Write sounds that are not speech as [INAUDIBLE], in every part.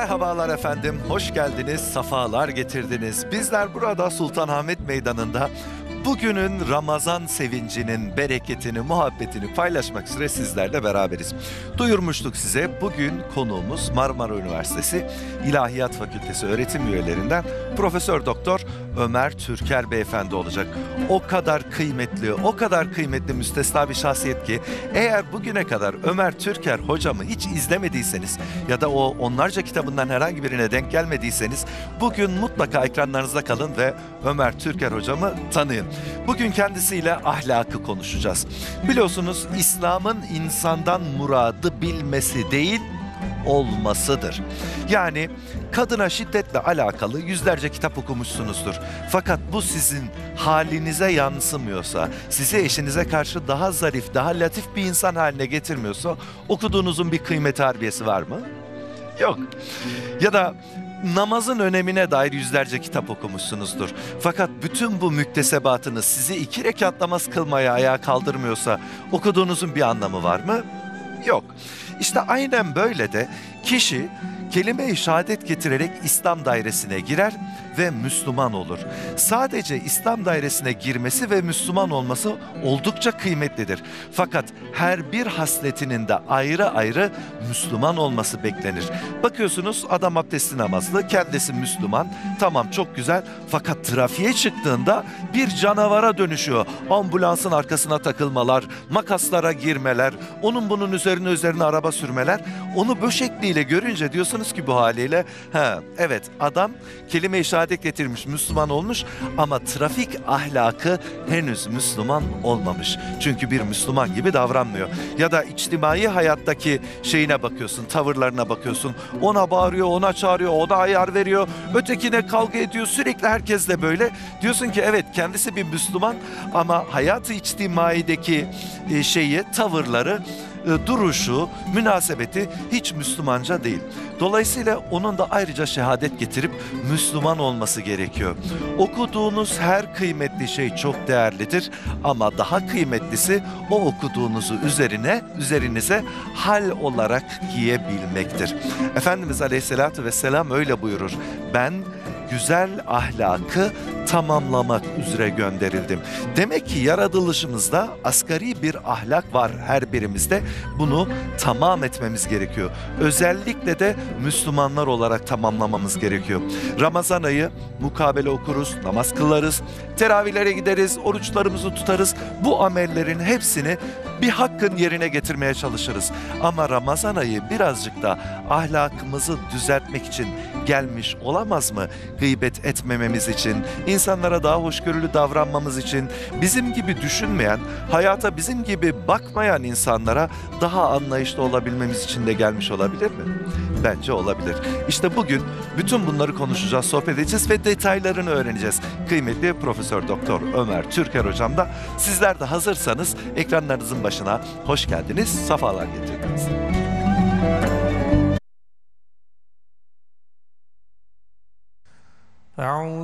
Merhabalar efendim, hoş geldiniz, safalar getirdiniz. Bizler burada Sultanahmet Meydanı'nda bugünün Ramazan sevincinin bereketini, muhabbetini paylaşmak üzere sizlerle beraberiz. Duyurmuştuk size bugün konuğumuz Marmara Üniversitesi İlahiyat Fakültesi öğretim üyelerinden Profesör Doktor Ömer Türker beyefendi olacak. O kadar kıymetli, o kadar kıymetli müstesna bir şahsiyet ki eğer bugüne kadar Ömer Türker hocamı hiç izlemediyseniz ya da o onlarca kitabından herhangi birine denk gelmediyseniz bugün mutlaka ekranlarınızda kalın ve Ömer Türker hocamı tanıyın. Bugün kendisiyle ahlakı konuşacağız. Biliyorsunuz İslam'ın insandan muradı bilmesi değil, olmasıdır. Yani kadına şiddetle alakalı yüzlerce kitap okumuşsunuzdur. Fakat bu sizin halinize yansımıyorsa, sizi eşinize karşı daha zarif, daha latif bir insan haline getirmiyorsa okuduğunuzun bir kıymet harbiyesi var mı? Yok. Ya da namazın önemine dair yüzlerce kitap okumuşsunuzdur. Fakat bütün bu müktesebatınız sizi iki rekat namaz kılmaya ayağa kaldırmıyorsa okuduğunuzun bir anlamı var mı? Yok. İşte aynen böyle de kişi kelime-i şehadet getirerek İslam dairesine girer ve Müslüman olur. Sadece İslam dairesine girmesi ve Müslüman olması oldukça kıymetlidir. Fakat her bir hasletinin de ayrı ayrı Müslüman olması beklenir. Bakıyorsunuz adam abdestli namazlı, kendisi Müslüman. Tamam çok güzel fakat trafiğe çıktığında bir canavara dönüşüyor. Ambulansın arkasına takılmalar, makaslara girmeler, onun bunun üzerine üzerine araba sürmeler. Onu böşekliyle görünce diyorsunuz ki bu haliyle ha evet adam kelime işareti şehadet getirmiş, Müslüman olmuş ama trafik ahlakı henüz Müslüman olmamış. Çünkü bir Müslüman gibi davranmıyor. Ya da içtimai hayattaki şeyine bakıyorsun, tavırlarına bakıyorsun. Ona bağırıyor, ona çağırıyor, ona ayar veriyor. Ötekine kavga ediyor, sürekli herkesle böyle. Diyorsun ki evet kendisi bir Müslüman ama hayatı içtimaideki e, şeyi, tavırları e, duruşu, münasebeti hiç Müslümanca değil. Dolayısıyla onun da ayrıca şehadet getirip Müslüman olması gerekiyor. Okuduğunuz her kıymetli şey çok değerlidir ama daha kıymetlisi o okuduğunuzu üzerine üzerinize hal olarak giyebilmektir. Efendimiz Aleyhisselatü Vesselam öyle buyurur. Ben güzel ahlakı tamamlamak üzere gönderildim. Demek ki yaratılışımızda asgari bir ahlak var her birimizde. Bunu tamam etmemiz gerekiyor. Özellikle de Müslümanlar olarak tamamlamamız gerekiyor. Ramazan ayı mukabele okuruz, namaz kılarız, teravihlere gideriz, oruçlarımızı tutarız. Bu amellerin hepsini bir hakkın yerine getirmeye çalışırız. Ama Ramazan ayı birazcık da ahlakımızı düzeltmek için gelmiş olamaz mı? gıybet etmememiz için, insanlara daha hoşgörülü davranmamız için, bizim gibi düşünmeyen, hayata bizim gibi bakmayan insanlara daha anlayışlı olabilmemiz için de gelmiş olabilir mi? Bence olabilir. İşte bugün bütün bunları konuşacağız, sohbet edeceğiz ve detaylarını öğreneceğiz. Kıymetli Profesör Doktor Ömer Türker hocam da sizler de hazırsanız ekranlarınızın başına hoş geldiniz, safalar getirdiniz.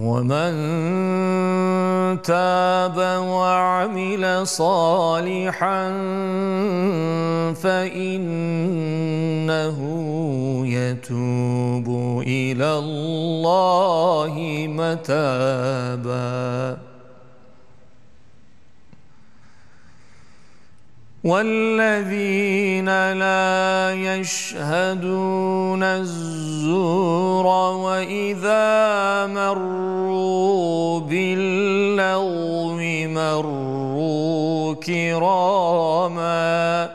ومن تاب وعمل صالحا فإنه يتوب إلى الله متاباً والذين لا يشهدون الزور وإذا مروا باللغو مروا كراما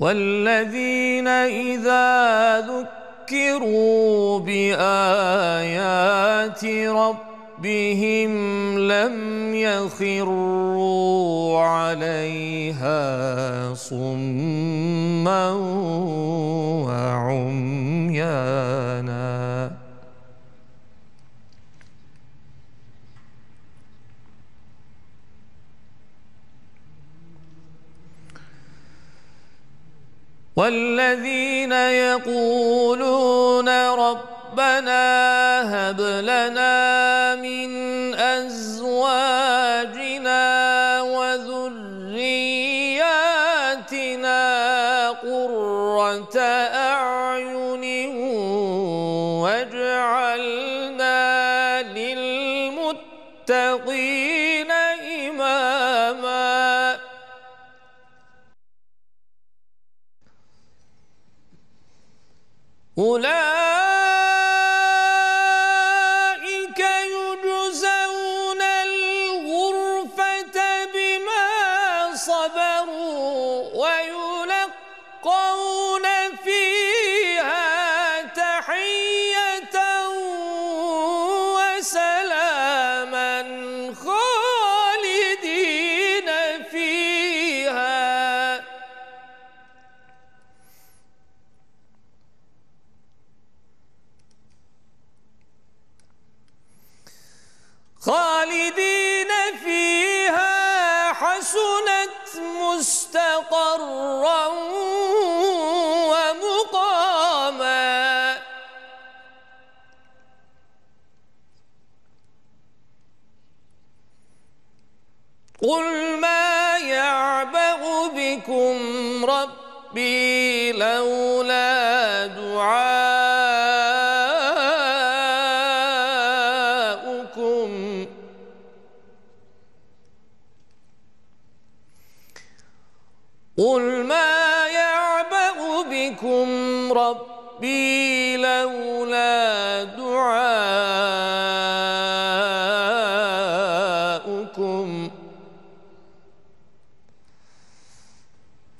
والذين إذا ذكروا بآيات ربهم ربهم لم يخروا عليها صما وعميانا والذين يقولون ربنا هب لنا پولا مستقرا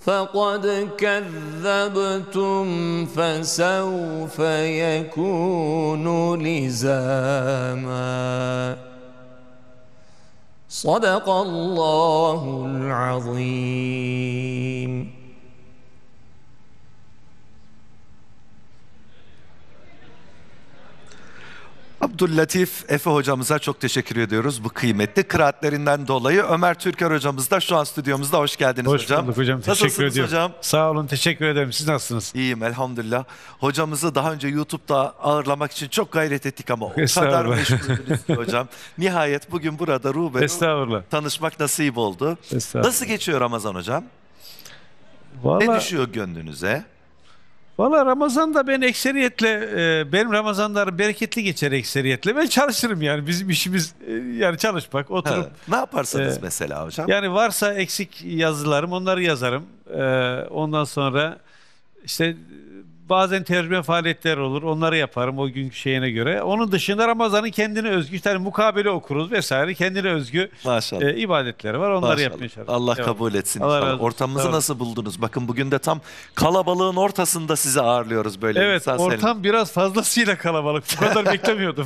فقد كذبتم فسوف يكون لزاما صدق الله العظيم Abdüllatif Efe hocamıza çok teşekkür ediyoruz bu kıymetli kıraatlerinden dolayı. Ömer Türker hocamız da şu an stüdyomuzda. Hoş geldiniz Hoş hocam. Hoş bulduk hocam. Teşekkür Nasılsınız ediyorum. hocam? Sağ olun. Teşekkür ederim. Siz nasılsınız? İyiyim elhamdülillah. Hocamızı daha önce YouTube'da ağırlamak için çok gayret ettik ama o [LAUGHS] kadar meşguldünüz hocam. Nihayet bugün burada Ruben'u tanışmak nasip oldu. Estağfurullah. Nasıl geçiyor Ramazan hocam? Vallahi... Ne düşüyor gönlünüze? Valla Ramazan'da ben ekseriyetle, e, benim Ramazanlar bereketli geçer ekseriyetle. Ben çalışırım yani. Bizim işimiz e, yani çalışmak, oturup. Ha, ne yaparsınız e, mesela hocam? Yani varsa eksik yazılarım, onları yazarım. E, ondan sonra işte Bazen tercüme faaliyetler olur. Onları yaparım o günkü şeyine göre. Onun dışında Ramazan'ın kendine özgü işte hani mukabele okuruz vesaire. Kendine özgü Maşallah. e, ibadetleri var. Onları Maşallah. Allah evet. kabul etsin. Allah inşallah. Ortamımızı Tamam. nasıl buldunuz? Bakın bugün de tam kalabalığın ortasında sizi ağırlıyoruz böyle. Evet insan ortam biraz fazlasıyla kalabalık. Bu kadar [LAUGHS] beklemiyordum.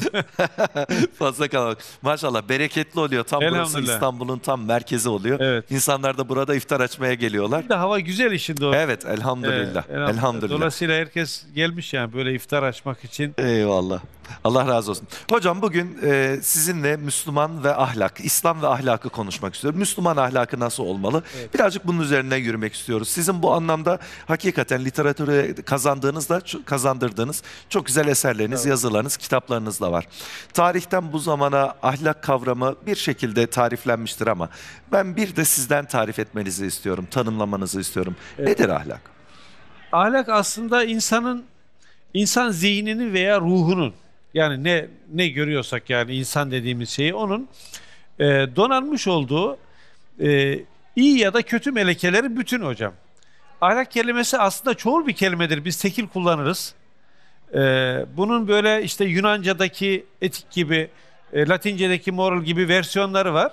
[LAUGHS] fazla kalabalık. Maşallah bereketli oluyor. Tam burası İstanbul'un tam merkezi oluyor. Evet. İnsanlar da burada iftar açmaya geliyorlar. Bir de hava güzel işin doğru. Evet elhamdülillah. elhamdülillah. Dolayısıyla her herkes gelmiş yani böyle iftar açmak için. Eyvallah. Allah razı olsun. Hocam bugün e, sizinle Müslüman ve ahlak, İslam ve ahlakı konuşmak istiyorum. Müslüman ahlakı nasıl olmalı? Evet. Birazcık bunun üzerine yürümek istiyoruz. Sizin bu anlamda hakikaten literatürü kazandığınızda kazandırdığınız çok güzel eserleriniz, evet. yazılarınız, kitaplarınız da var. Tarihten bu zamana ahlak kavramı bir şekilde tariflenmiştir ama ben bir de sizden tarif etmenizi istiyorum, tanımlamanızı istiyorum. Evet. Nedir ahlak? ahlak aslında insanın insan zihnini veya ruhunun yani ne ne görüyorsak yani insan dediğimiz şeyi onun e, donanmış olduğu e, iyi ya da kötü melekeleri bütün hocam. Ahlak kelimesi aslında çoğul bir kelimedir. Biz tekil kullanırız. E, bunun böyle işte Yunanca'daki etik gibi, e, Latince'deki moral gibi versiyonları var.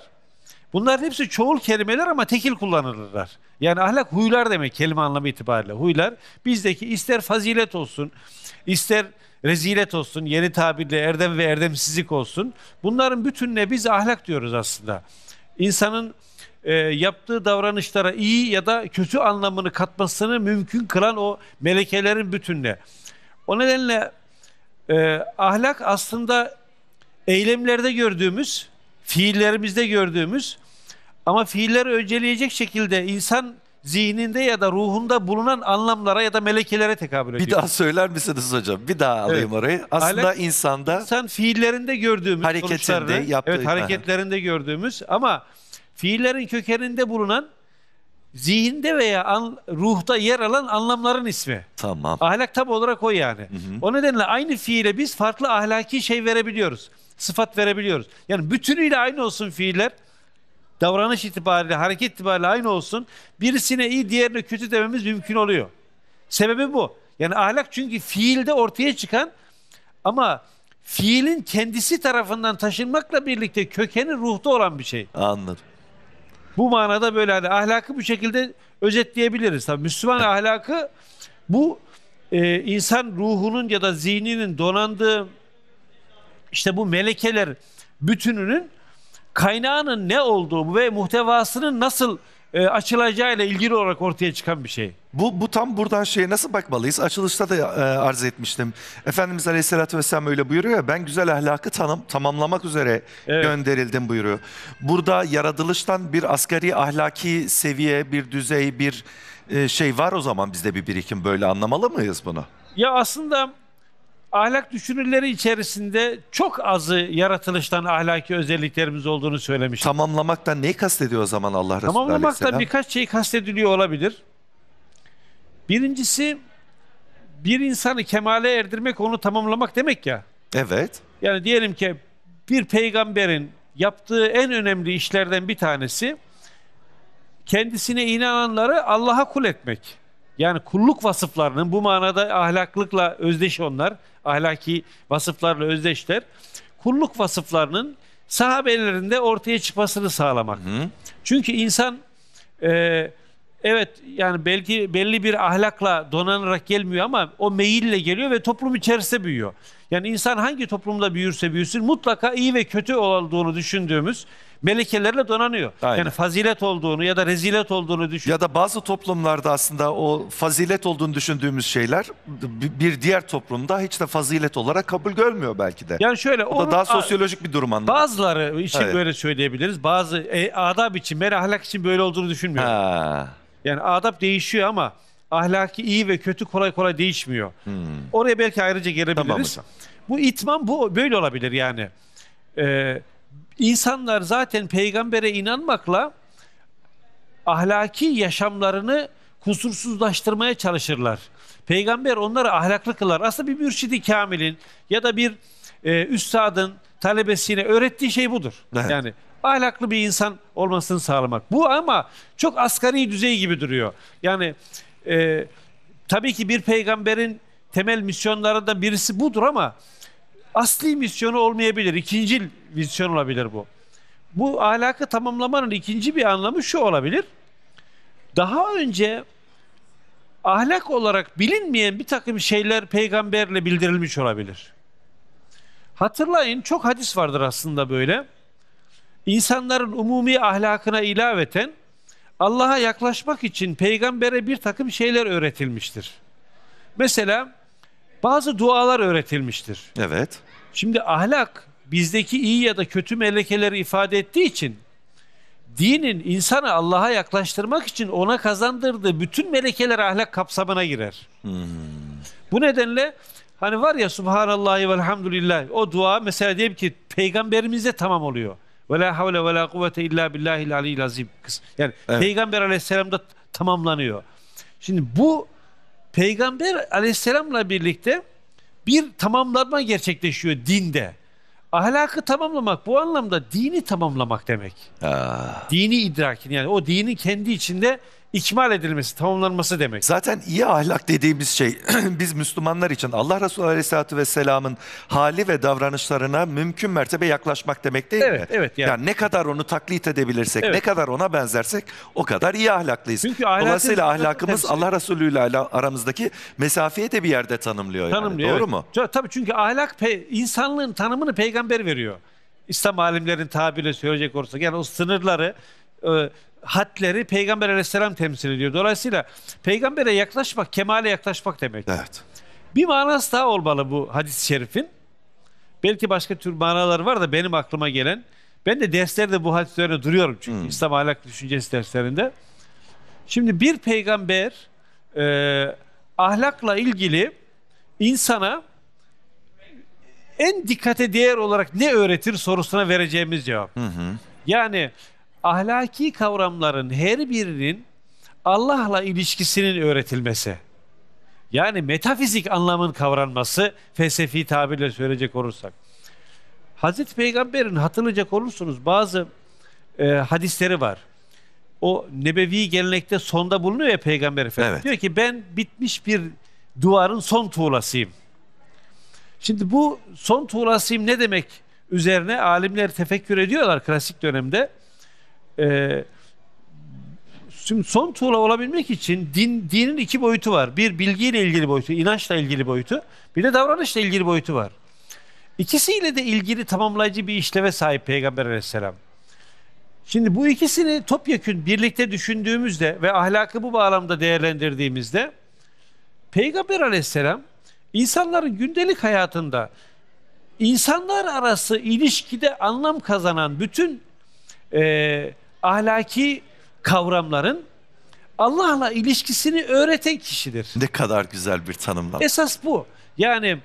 Bunların hepsi çoğul kelimeler ama tekil kullanılırlar. Yani ahlak huylar demek kelime anlamı itibariyle. Huylar bizdeki ister fazilet olsun, ister rezilet olsun, yeni tabirle erdem ve erdemsizlik olsun. Bunların bütününe biz ahlak diyoruz aslında. İnsanın e, yaptığı davranışlara iyi ya da kötü anlamını katmasını mümkün kılan o melekelerin bütününe. O nedenle e, ahlak aslında eylemlerde gördüğümüz fiillerimizde gördüğümüz ama fiilleri önceleyecek şekilde insan zihninde ya da ruhunda bulunan anlamlara ya da melekelere tekabül ediyor. Bir daha söyler misiniz hocam? Bir daha alayım evet. orayı. Aslında Alek, insanda insan fiillerinde gördüğümüz hareketinde yaptığı evet, hareketlerinde gördüğümüz ama fiillerin kökeninde bulunan zihinde veya an, ruhta yer alan anlamların ismi. Tamam. Ahlak tam olarak o yani. Hı hı. O nedenle aynı fiile biz farklı ahlaki şey verebiliyoruz sıfat verebiliyoruz. Yani bütünüyle aynı olsun fiiller. Davranış itibariyle, hareket itibariyle aynı olsun. Birisine iyi, diğerine kötü dememiz mümkün oluyor. Sebebi bu. Yani ahlak çünkü fiilde ortaya çıkan ama fiilin kendisi tarafından taşınmakla birlikte kökeni ruhta olan bir şey. Anladım. Bu manada böyle hani ahlakı bu şekilde özetleyebiliriz. Tabii Müslüman ahlakı bu e, insan ruhunun ya da zihninin donandığı işte bu melekeler bütününün kaynağının ne olduğu ve muhtevasının nasıl e, açılacağıyla ilgili olarak ortaya çıkan bir şey. Bu, bu tam buradan şeye nasıl bakmalıyız? Açılışta da e, arz etmiştim. Efendimiz Aleyhisselatü Vesselam öyle buyuruyor ya, ben güzel ahlakı tanım, tamamlamak üzere evet. gönderildim buyuruyor. Burada yaratılıştan bir asgari ahlaki seviye, bir düzey, bir e, şey var o zaman bizde bir birikim böyle anlamalı mıyız bunu? Ya aslında ahlak düşünürleri içerisinde çok azı yaratılıştan ahlaki özelliklerimiz olduğunu söylemiş. Tamamlamaktan neyi kastediyor o zaman Allah Resulü Tamamlamaktan birkaç şey kastediliyor olabilir. Birincisi bir insanı kemale erdirmek, onu tamamlamak demek ya. Evet. Yani diyelim ki bir peygamberin yaptığı en önemli işlerden bir tanesi kendisine inananları Allah'a kul etmek. Yani kulluk vasıflarının bu manada ahlaklıkla özdeş onlar ahlaki vasıflarla özdeşler. Kulluk vasıflarının sahabelerinde ortaya çıkmasını sağlamak. Hı. Çünkü insan e, evet yani belki belli bir ahlakla donanarak gelmiyor ama o meyille geliyor ve toplum içerisinde büyüyor. Yani insan hangi toplumda büyürse büyüsün mutlaka iyi ve kötü olduğunu düşündüğümüz melekelerle donanıyor. Aynen. Yani fazilet olduğunu ya da rezilet olduğunu düşünüyor. Ya da bazı toplumlarda aslında o fazilet olduğunu düşündüğümüz şeyler bir diğer toplumda hiç de fazilet olarak kabul görmüyor belki de. Yani şöyle o da daha sosyolojik bir durum anlamında. Bazıları için evet. böyle söyleyebiliriz. Bazı e, adab için, ben ahlak için böyle olduğunu düşünmüyor. Ha. Yani adab değişiyor ama ahlaki iyi ve kötü kolay kolay değişmiyor. Hmm. Oraya belki ayrıca gelebiliriz. Tamam hocam. Bu itman bu böyle olabilir yani. Ee, İnsanlar zaten peygambere inanmakla ahlaki yaşamlarını kusursuzlaştırmaya çalışırlar. Peygamber onları ahlaklı kılar. Aslında bir mürşidi kamilin ya da bir e, üstadın talebesine öğrettiği şey budur. Evet. Yani ahlaklı bir insan olmasını sağlamak. Bu ama çok asgari düzey gibi duruyor. Yani e, tabii ki bir peygamberin temel misyonlarından birisi budur ama asli misyonu olmayabilir. İkincil misyon olabilir bu. Bu ahlakı tamamlamanın ikinci bir anlamı şu olabilir. Daha önce ahlak olarak bilinmeyen bir takım şeyler peygamberle bildirilmiş olabilir. Hatırlayın çok hadis vardır aslında böyle. İnsanların umumi ahlakına ilaveten Allah'a yaklaşmak için peygambere bir takım şeyler öğretilmiştir. Mesela bazı dualar öğretilmiştir. Evet. Şimdi ahlak bizdeki iyi ya da kötü melekeleri ifade ettiği için dinin insanı Allah'a yaklaştırmak için ona kazandırdığı bütün melekeler ahlak kapsamına girer. Hmm. Bu nedenle hani var ya Subhanallah ve elhamdülillah o dua mesela diyelim ki peygamberimize tamam oluyor. Ve la havle ve la kuvvete illa billahil aliyyil azim. Yani evet. peygamber aleyhisselamda tamamlanıyor. Şimdi bu peygamber aleyhisselamla birlikte bir tamamlanma gerçekleşiyor dinde. Ahlakı tamamlamak bu anlamda dini tamamlamak demek. Ha. Dini idrakini yani o dinin kendi içinde ikmal edilmesi, tamamlanması demek. Zaten iyi ahlak dediğimiz şey [CLEARS THROAT] biz Müslümanlar için Allah Resulü Aleyhisselatü Vesselam'ın hali ve davranışlarına mümkün mertebe yaklaşmak demek değil evet, mi? Evet. Yani. yani ne kadar onu taklit edebilirsek, evet. ne kadar ona benzersek o kadar iyi ahlaklıyız. Çünkü Dolayısıyla ahlakımız temsil. Allah Resulü ile aramızdaki mesafeyi de bir yerde tanımlıyor. tanımlıyor yani. Evet. Doğru mu? Tabii çünkü ahlak insanlığın tanımını peygamber veriyor. İslam alimlerin tabiriyle söyleyecek olursak yani o sınırları e, hatleri Peygamber aleyhisselam temsil ediyor. Dolayısıyla peygambere yaklaşmak, kemale yaklaşmak demek. Evet. Bir manası daha olmalı bu hadis-i şerifin. Belki başka tür manalar var da benim aklıma gelen. Ben de derslerde bu hadis üzerine duruyorum çünkü hmm. İslam ahlak düşüncesi derslerinde. Şimdi bir peygamber e, ahlakla ilgili insana en dikkate değer olarak ne öğretir sorusuna vereceğimiz cevap. Hı Yani ahlaki kavramların her birinin Allah'la ilişkisinin öğretilmesi. Yani metafizik anlamın kavranması felsefi tabirle söyleyecek olursak. Hazreti Peygamber'in hatırlayacak olursunuz bazı e, hadisleri var. O nebevi gelenekte sonda bulunuyor ya Peygamber Efendimiz. Evet. Diyor ki ben bitmiş bir duvarın son tuğlasıyım. Şimdi bu son tuğlasıyım ne demek üzerine alimler tefekkür ediyorlar klasik dönemde e, şimdi son tuğla olabilmek için din, dinin iki boyutu var. Bir bilgiyle ilgili boyutu, inançla ilgili boyutu. Bir de davranışla ilgili boyutu var. İkisiyle de ilgili tamamlayıcı bir işleve sahip Peygamber aleyhisselam. Şimdi bu ikisini topyekün birlikte düşündüğümüzde ve ahlakı bu bağlamda değerlendirdiğimizde Peygamber aleyhisselam insanların gündelik hayatında insanlar arası ilişkide anlam kazanan bütün e, ahlaki kavramların Allah'la ilişkisini öğreten kişidir. Ne kadar güzel bir tanımlama. Esas bu. Yani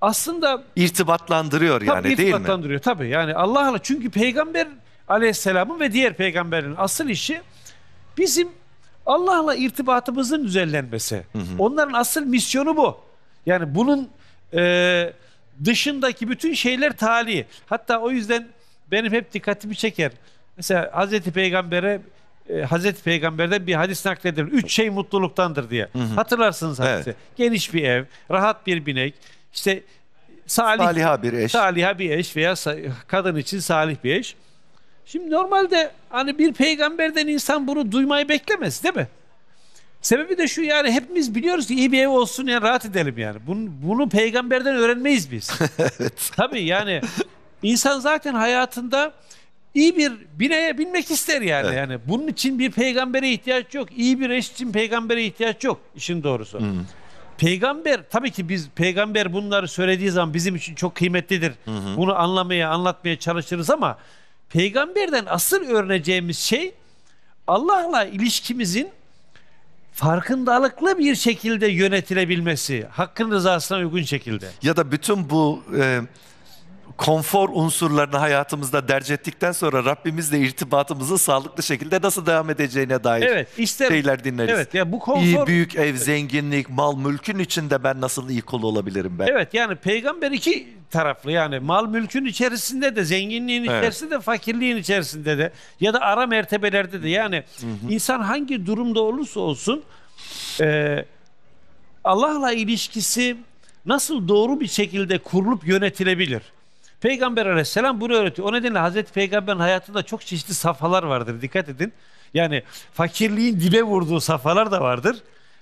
aslında irtibatlandırıyor yani değil mi? İrtibatlandırıyor tabii. Yani Allah'la çünkü peygamber Aleyhisselam'ın ve diğer peygamberin asıl işi bizim Allah'la irtibatımızın düzenlenmesi. Hı hı. Onların asıl misyonu bu. Yani bunun e, dışındaki bütün şeyler tali. Hatta o yüzden benim hep dikkatimi çeker. Mesela Hazreti Peygamber'e e, Hazreti Peygamber'den bir hadis nakledilir. Üç şey mutluluktandır diye. Hı hı. Hatırlarsınız hadisi. Evet. Geniş bir ev, rahat bir binek, işte salih, saliha bir eş. Saliha bir eş veya kadın için salih bir eş. Şimdi normalde hani bir peygamberden insan bunu duymayı beklemez değil mi? Sebebi de şu yani hepimiz biliyoruz ki iyi bir ev olsun yani rahat edelim yani. Bunu, bunu peygamberden öğrenmeyiz biz. [LAUGHS] evet. Tabii yani insan zaten hayatında iyi bir bineye binmek ister yani. Evet. Yani bunun için bir peygambere ihtiyaç yok. İyi bir eş için peygambere ihtiyaç yok işin doğrusu. Hı. Peygamber tabii ki biz peygamber bunları söylediği zaman bizim için çok kıymetlidir. Hı Bunu anlamaya, anlatmaya çalışırız ama peygamberden asıl öğreneceğimiz şey Allah'la ilişkimizin farkındalıklı bir şekilde yönetilebilmesi, hakkın rızasına uygun şekilde. Ya da bütün bu e, konfor unsurlarını hayatımızda derc ettikten sonra Rabbimizle irtibatımızı sağlıklı şekilde nasıl devam edeceğine dair evet, işte, şeyler dinleriz. Evet, yani bu konfor... İyi büyük ev, zenginlik, mal mülkün içinde ben nasıl iyi kul olabilirim ben? Evet yani peygamber iki taraflı yani mal mülkün içerisinde de zenginliğin içerisinde evet. de fakirliğin içerisinde de ya da ara mertebelerde de yani hı hı. insan hangi durumda olursa olsun e, Allah'la ilişkisi nasıl doğru bir şekilde kurulup yönetilebilir? Peygamber aleyhisselam bunu öğretiyor. O nedenle Hazreti Peygamber'in hayatında çok çeşitli safhalar vardır. Dikkat edin. Yani fakirliğin dibe vurduğu safhalar da vardır.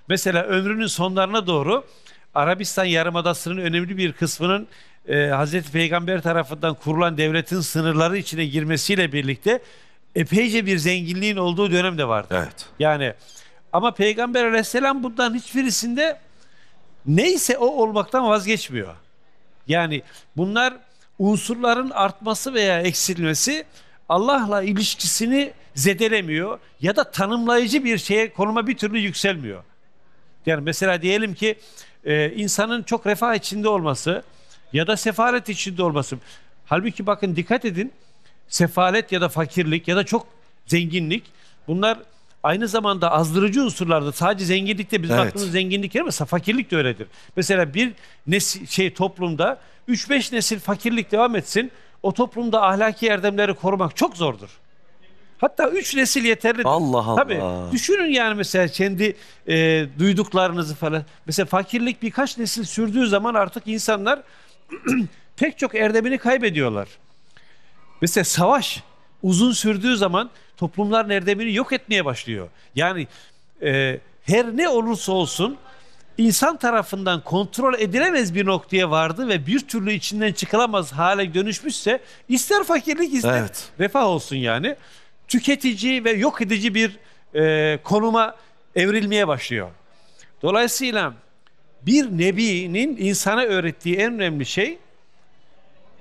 Mesela ömrünün sonlarına doğru Arabistan Yarımadası'nın önemli bir kısmının e, Hazreti Peygamber tarafından kurulan devletin sınırları içine girmesiyle birlikte epeyce bir zenginliğin olduğu dönem de vardı. Evet. Yani ama Peygamber Aleyhisselam bundan hiçbirisinde neyse o olmaktan vazgeçmiyor. Yani bunlar unsurların artması veya eksilmesi Allah'la ilişkisini zedelemiyor ya da tanımlayıcı bir şeye konuma bir türlü yükselmiyor. Yani mesela diyelim ki e, insanın çok refah içinde olması ya da sefalet içinde olması. Halbuki bakın dikkat edin sefalet ya da fakirlik ya da çok zenginlik bunlar aynı zamanda azdırıcı unsurlarda sadece zenginlikte bizim evet. aklımız zenginlik yer ama Fakirlik de öyledir. Mesela bir nesil, şey toplumda 3-5 nesil fakirlik devam etsin o toplumda ahlaki erdemleri korumak çok zordur. Hatta üç nesil yeterli. Allah Allah. Tabii. Düşünün yani mesela kendi e, duyduklarınızı falan. Mesela fakirlik birkaç nesil sürdüğü zaman artık insanlar [CLEARS THROAT] pek çok erdemini kaybediyorlar. Mesela savaş uzun sürdüğü zaman toplumlar neredemini yok etmeye başlıyor. Yani e, her ne olursa olsun insan tarafından kontrol edilemez bir noktaya vardı ve bir türlü içinden çıkılamaz hale dönüşmüşse ister fakirlik ister evet. refah olsun yani tüketici ve yok edici bir e, konuma evrilmeye başlıyor. Dolayısıyla bir nebinin insana öğrettiği en önemli şey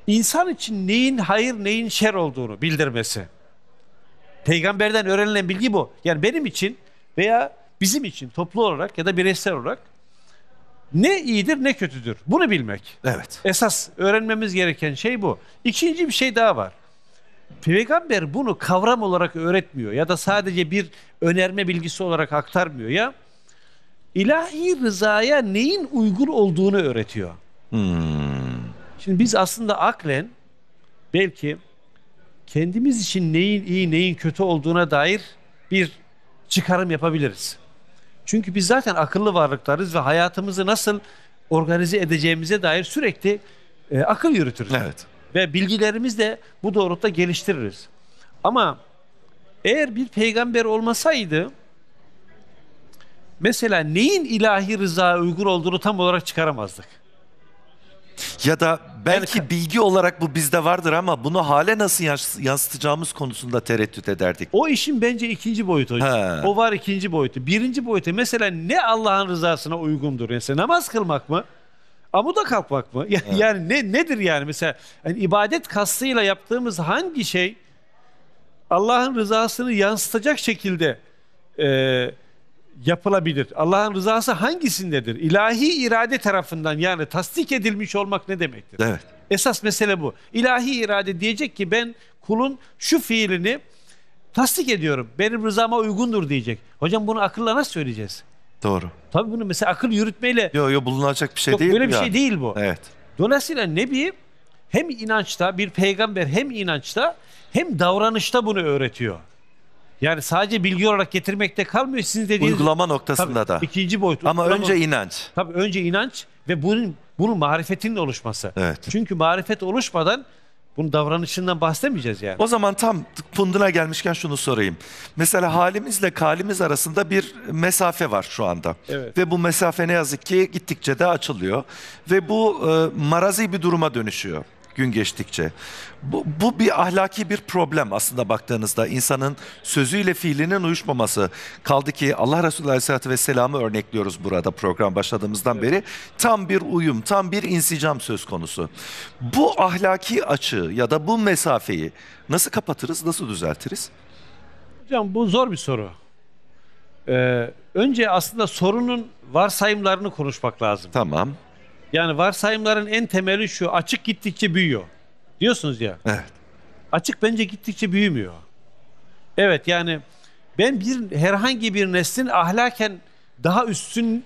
insan için neyin hayır neyin şer olduğunu bildirmesi. Peygamberden öğrenilen bilgi bu. Yani benim için veya bizim için toplu olarak ya da bireysel olarak ne iyidir ne kötüdür. Bunu bilmek. Evet. Esas öğrenmemiz gereken şey bu. İkinci bir şey daha var. Peygamber bunu kavram olarak öğretmiyor ya da sadece bir önerme bilgisi olarak aktarmıyor ya. İlahi rızaya neyin uygun olduğunu öğretiyor. Hmm. Şimdi biz aslında aklen belki kendimiz için neyin iyi neyin kötü olduğuna dair bir çıkarım yapabiliriz. Çünkü biz zaten akıllı varlıklarız ve hayatımızı nasıl organize edeceğimize dair sürekli e, akıl yürütürüz. Evet. Ve bilgilerimiz de bu doğrultuda geliştiririz. Ama eğer bir peygamber olmasaydı mesela neyin ilahi rıza uygun olduğunu tam olarak çıkaramazdık. Ya da belki yani, bilgi olarak bu bizde vardır ama bunu hale nasıl yansıtacağımız konusunda tereddüt ederdik. O işin bence ikinci boyutu hocam. O var ikinci boyutu. Birinci boyutu mesela ne Allah'ın rızasına uygundur? Mesela namaz kılmak mı? Amuda kalkmak mı? Yani, yani ne nedir yani mesela yani ibadet kastıyla yaptığımız hangi şey Allah'ın rızasını yansıtacak şekilde eee yapılabilir. Allah'ın rızası hangisindedir? İlahi irade tarafından yani tasdik edilmiş olmak ne demektir? Evet. Esas mesele bu. İlahi irade diyecek ki ben kulun şu fiilini tasdik ediyorum. Benim rızama uygundur diyecek. Hocam bunu akılla nasıl söyleyeceğiz? Doğru. Tabii bunu mesela akıl yürütmeyle... Yok yok bulunacak bir şey yok, değil. Böyle bir yani. şey değil bu. Evet. Dolayısıyla Nebi hem inançta bir peygamber hem inançta hem davranışta bunu öğretiyor. Yani sadece bilgi olarak getirmekte kalmıyor. Sizin dediğiniz uygulama noktasında tabii, da. İkinci boyut. Ama önce inanç. Tabii önce inanç ve bunun bunun marifetinin oluşması. Evet. Çünkü marifet oluşmadan bunun davranışından bahsetmeyeceğiz yani. O zaman tam funduna gelmişken şunu sorayım. Mesela halimizle kalimiz arasında bir mesafe var şu anda. Evet. Ve bu mesafe ne yazık ki gittikçe de açılıyor. Ve bu e, marazi bir duruma dönüşüyor gün geçtikçe. Bu, bu bir ahlaki bir problem aslında baktığınızda. insanın sözüyle fiilinin uyuşmaması. Kaldı ki Allah Resulü Aleyhisselatü Vesselam'ı örnekliyoruz burada program başladığımızdan evet. beri. Tam bir uyum, tam bir insicam söz konusu. Bu ahlaki açığı ya da bu mesafeyi nasıl kapatırız, nasıl düzeltiriz? Hocam bu zor bir soru. Ee, önce aslında sorunun varsayımlarını konuşmak lazım. Tamam. Yani varsayımların en temeli şu açık gittikçe büyüyor. Diyorsunuz ya. Evet. Açık bence gittikçe büyümüyor. Evet yani ben bir herhangi bir neslin ahlaken daha üstün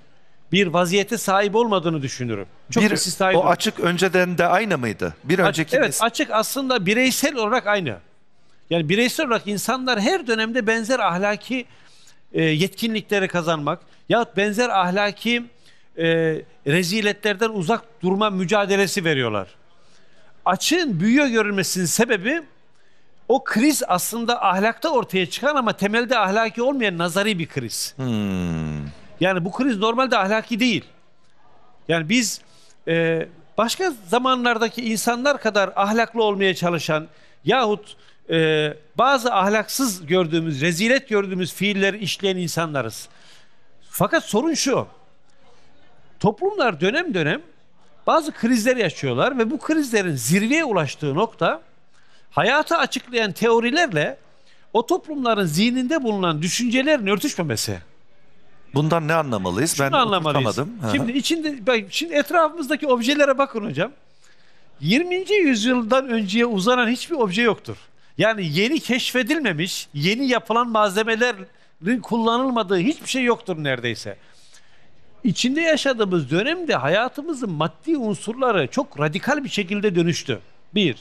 bir vaziyete sahip olmadığını düşünürüm. Çok bir, istisnai. O açık önceden de aynı mıydı? Bir açık, önceki Evet, nesil... açık aslında bireysel olarak aynı. Yani bireysel olarak insanlar her dönemde benzer ahlaki e, yetkinlikleri kazanmak yahut benzer ahlaki e, reziletlerden uzak durma mücadelesi veriyorlar. Açığın büyüyor görülmesinin sebebi o kriz aslında ahlakta ortaya çıkan ama temelde ahlaki olmayan nazari bir kriz. Hmm. Yani bu kriz normalde ahlaki değil. Yani biz e, başka zamanlardaki insanlar kadar ahlaklı olmaya çalışan yahut e, bazı ahlaksız gördüğümüz, rezilet gördüğümüz fiilleri işleyen insanlarız. Fakat sorun şu. Toplumlar dönem dönem bazı krizler yaşıyorlar ve bu krizlerin zirveye ulaştığı nokta hayata açıklayan teorilerle o toplumların zihninde bulunan düşüncelerin örtüşmemesi. Bundan ne anlamalıyız? Şunu ben anlamadım Şimdi içinde şimdi etrafımızdaki objelere bakın hocam. 20. yüzyıldan önceye uzanan hiçbir obje yoktur. Yani yeni keşfedilmemiş, yeni yapılan malzemelerin kullanılmadığı hiçbir şey yoktur neredeyse. İçinde yaşadığımız dönemde hayatımızın maddi unsurları çok radikal bir şekilde dönüştü. Bir,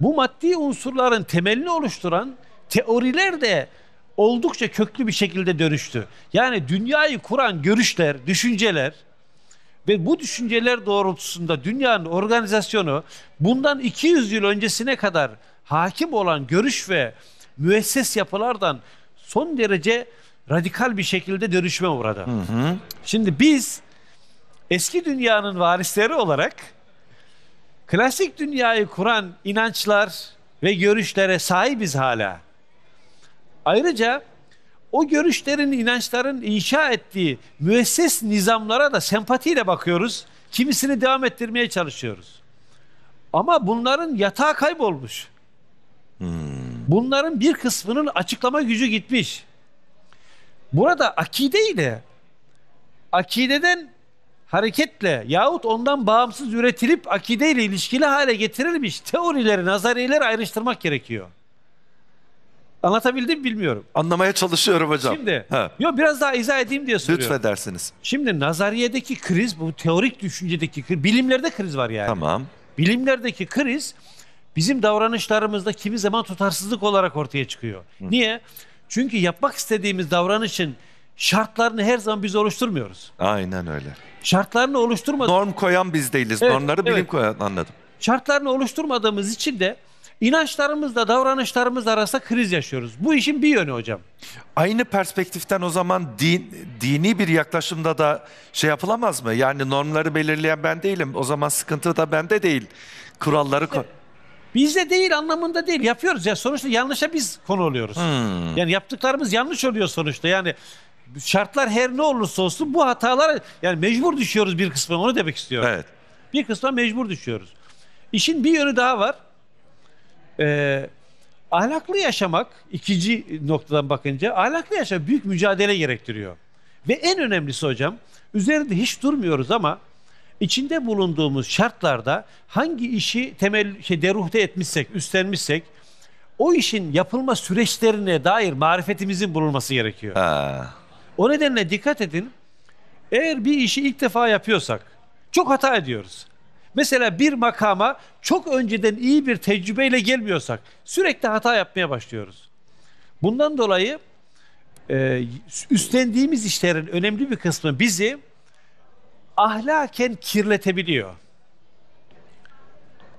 bu maddi unsurların temelini oluşturan teoriler de oldukça köklü bir şekilde dönüştü. Yani dünyayı kuran görüşler, düşünceler ve bu düşünceler doğrultusunda dünyanın organizasyonu bundan 200 yıl öncesine kadar hakim olan görüş ve müesses yapılardan son derece radikal bir şekilde dönüşme uğradı. Hı hı. Şimdi biz eski dünyanın varisleri olarak klasik dünyayı kuran inançlar ve görüşlere sahibiz hala. Ayrıca o görüşlerin, inançların inşa ettiği müesses nizamlara da sempatiyle bakıyoruz. Kimisini devam ettirmeye çalışıyoruz. Ama bunların yatağı kaybolmuş. Hmm. Bunların bir kısmının açıklama gücü gitmiş. Burada akide ile akideden hareketle yahut ondan bağımsız üretilip akideyle ilişkili hale getirilmiş teorileri, nazariyeleri ayrıştırmak gerekiyor. Anlatabildim bilmiyorum. Anlamaya çalışıyorum hocam. Şimdi, ha. yo biraz daha izah edeyim diye soruyorum. Lütfedersiniz. Şimdi nazariyedeki kriz, bu teorik düşüncedeki kriz, bilimlerde kriz var yani. Tamam. Bilimlerdeki kriz bizim davranışlarımızda kimi zaman tutarsızlık olarak ortaya çıkıyor. Hı. Niye? Niye? Çünkü yapmak istediğimiz davranışın şartlarını her zaman biz oluşturmuyoruz. Aynen öyle. Şartlarını oluşturmadık. Norm koyan biz değiliz. Evet, Normları evet. bilim koyan anladım. Şartlarını oluşturmadığımız için de inançlarımızla davranışlarımız arasında kriz yaşıyoruz. Bu işin bir yönü hocam. Aynı perspektiften o zaman din, dini bir yaklaşımda da şey yapılamaz mı? Yani normları belirleyen ben değilim. O zaman sıkıntı da bende değil. Kuralları... İşte, Bizde değil anlamında değil. Yapıyoruz ya sonuçta yanlışa biz konu oluyoruz. Hmm. Yani yaptıklarımız yanlış oluyor sonuçta. Yani şartlar her ne olursa olsun bu hatalar yani mecbur düşüyoruz bir kısmına onu demek istiyorum. Evet. Bir kısmına mecbur düşüyoruz. İşin bir yönü daha var. Ee, ahlaklı yaşamak ikinci noktadan bakınca ahlaklı yaşam büyük mücadele gerektiriyor. Ve en önemlisi hocam üzerinde hiç durmuyoruz ama içinde bulunduğumuz şartlarda hangi işi temel şey, deruhte etmişsek, üstlenmişsek o işin yapılma süreçlerine dair marifetimizin bulunması gerekiyor. Ha. O nedenle dikkat edin. Eğer bir işi ilk defa yapıyorsak çok hata ediyoruz. Mesela bir makama çok önceden iyi bir tecrübeyle gelmiyorsak sürekli hata yapmaya başlıyoruz. Bundan dolayı e, üstlendiğimiz işlerin önemli bir kısmı bizi ahlaken kirletebiliyor.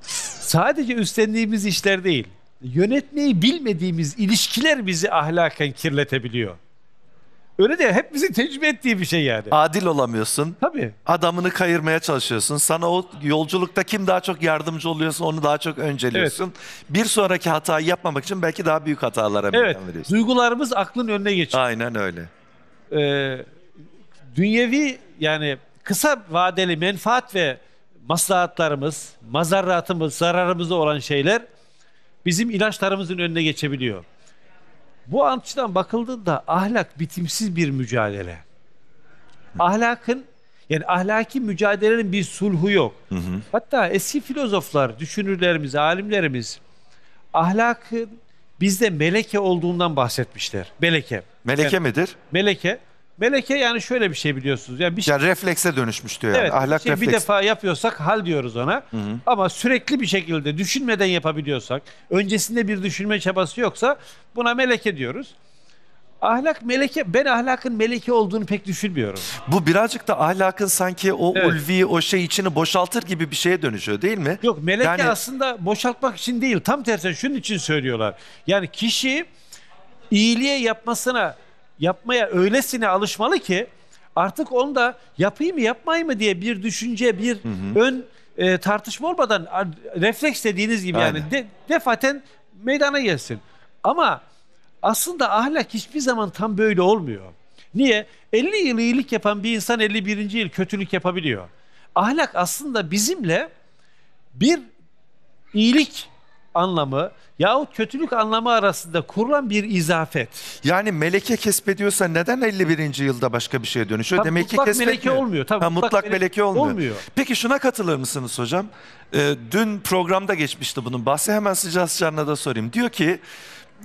Sadece üstlendiğimiz işler değil, yönetmeyi bilmediğimiz ilişkiler bizi ahlaken kirletebiliyor. Öyle de hep bizi tecrübe ettiği bir şey yani. Adil olamıyorsun. Tabii. Adamını kayırmaya çalışıyorsun. Sana o yolculukta kim daha çok yardımcı oluyorsa onu daha çok önceliyorsun. Evet. Bir sonraki hatayı yapmamak için belki daha büyük hatalara evet. veriyorsun. Duygularımız aklın önüne geçiyor. Aynen öyle. Ee, dünyevi yani kısa vadeli menfaat ve maslahatlarımız, mazarratımız, zararımız olan şeyler bizim ilaçlarımızın önüne geçebiliyor. Bu açıdan bakıldığında ahlak bitimsiz bir mücadele. Ahlakın yani ahlaki mücadelenin bir sulhu yok. Hı hı. Hatta eski filozoflar, düşünürlerimiz, alimlerimiz ahlakın bizde meleke olduğundan bahsetmişler. Meleke. Meleke yani, midir? Meleke Meleke yani şöyle bir şey biliyorsunuz. Yani bir şey, Ya reflekse dönüşmüş diyor yani. evet, Ahlak şey refleksi. bir defa yapıyorsak hal diyoruz ona. hı. Ama sürekli bir şekilde düşünmeden yapabiliyorsak, öncesinde bir düşünme çabası yoksa buna meleke diyoruz. Ahlak meleke, ben ahlakın meleke olduğunu pek düşünmüyorum. Bu birazcık da ahlakın sanki o Evet. ulvi, o şey içini boşaltır gibi bir şeye dönüşüyor değil mi? Yok meleke Yani- aslında boşaltmak için değil. Tam tersine şunun için söylüyorlar. Yani kişi iyiliğe yapmasına yapmaya öylesine alışmalı ki artık onu da yapayım mı yapmayayım mı diye bir düşünce, bir hı hı. ön e, tartışma olmadan refleks dediğiniz gibi Aynen. yani de, defaten meydana gelsin. Ama aslında ahlak hiçbir zaman tam böyle olmuyor. Niye? 50 yıl iyilik yapan bir insan 51. yıl kötülük yapabiliyor. Ahlak aslında bizimle bir iyilik anlamı yahut kötülük anlamı arasında kurulan bir izafet. Yani meleke kesbediyorsa neden 51. yılda başka bir şeye dönüşüyor? Tabii Demek ki mutlak kesbetmiyor. meleke olmuyor. Tabii ha, mutlak, mutlak meleke olmuyor. olmuyor. Peki şuna katılır mısınız hocam? Ee, dün programda geçmişti bunun bahsi hemen sıcağı sıcağına da sorayım. Diyor ki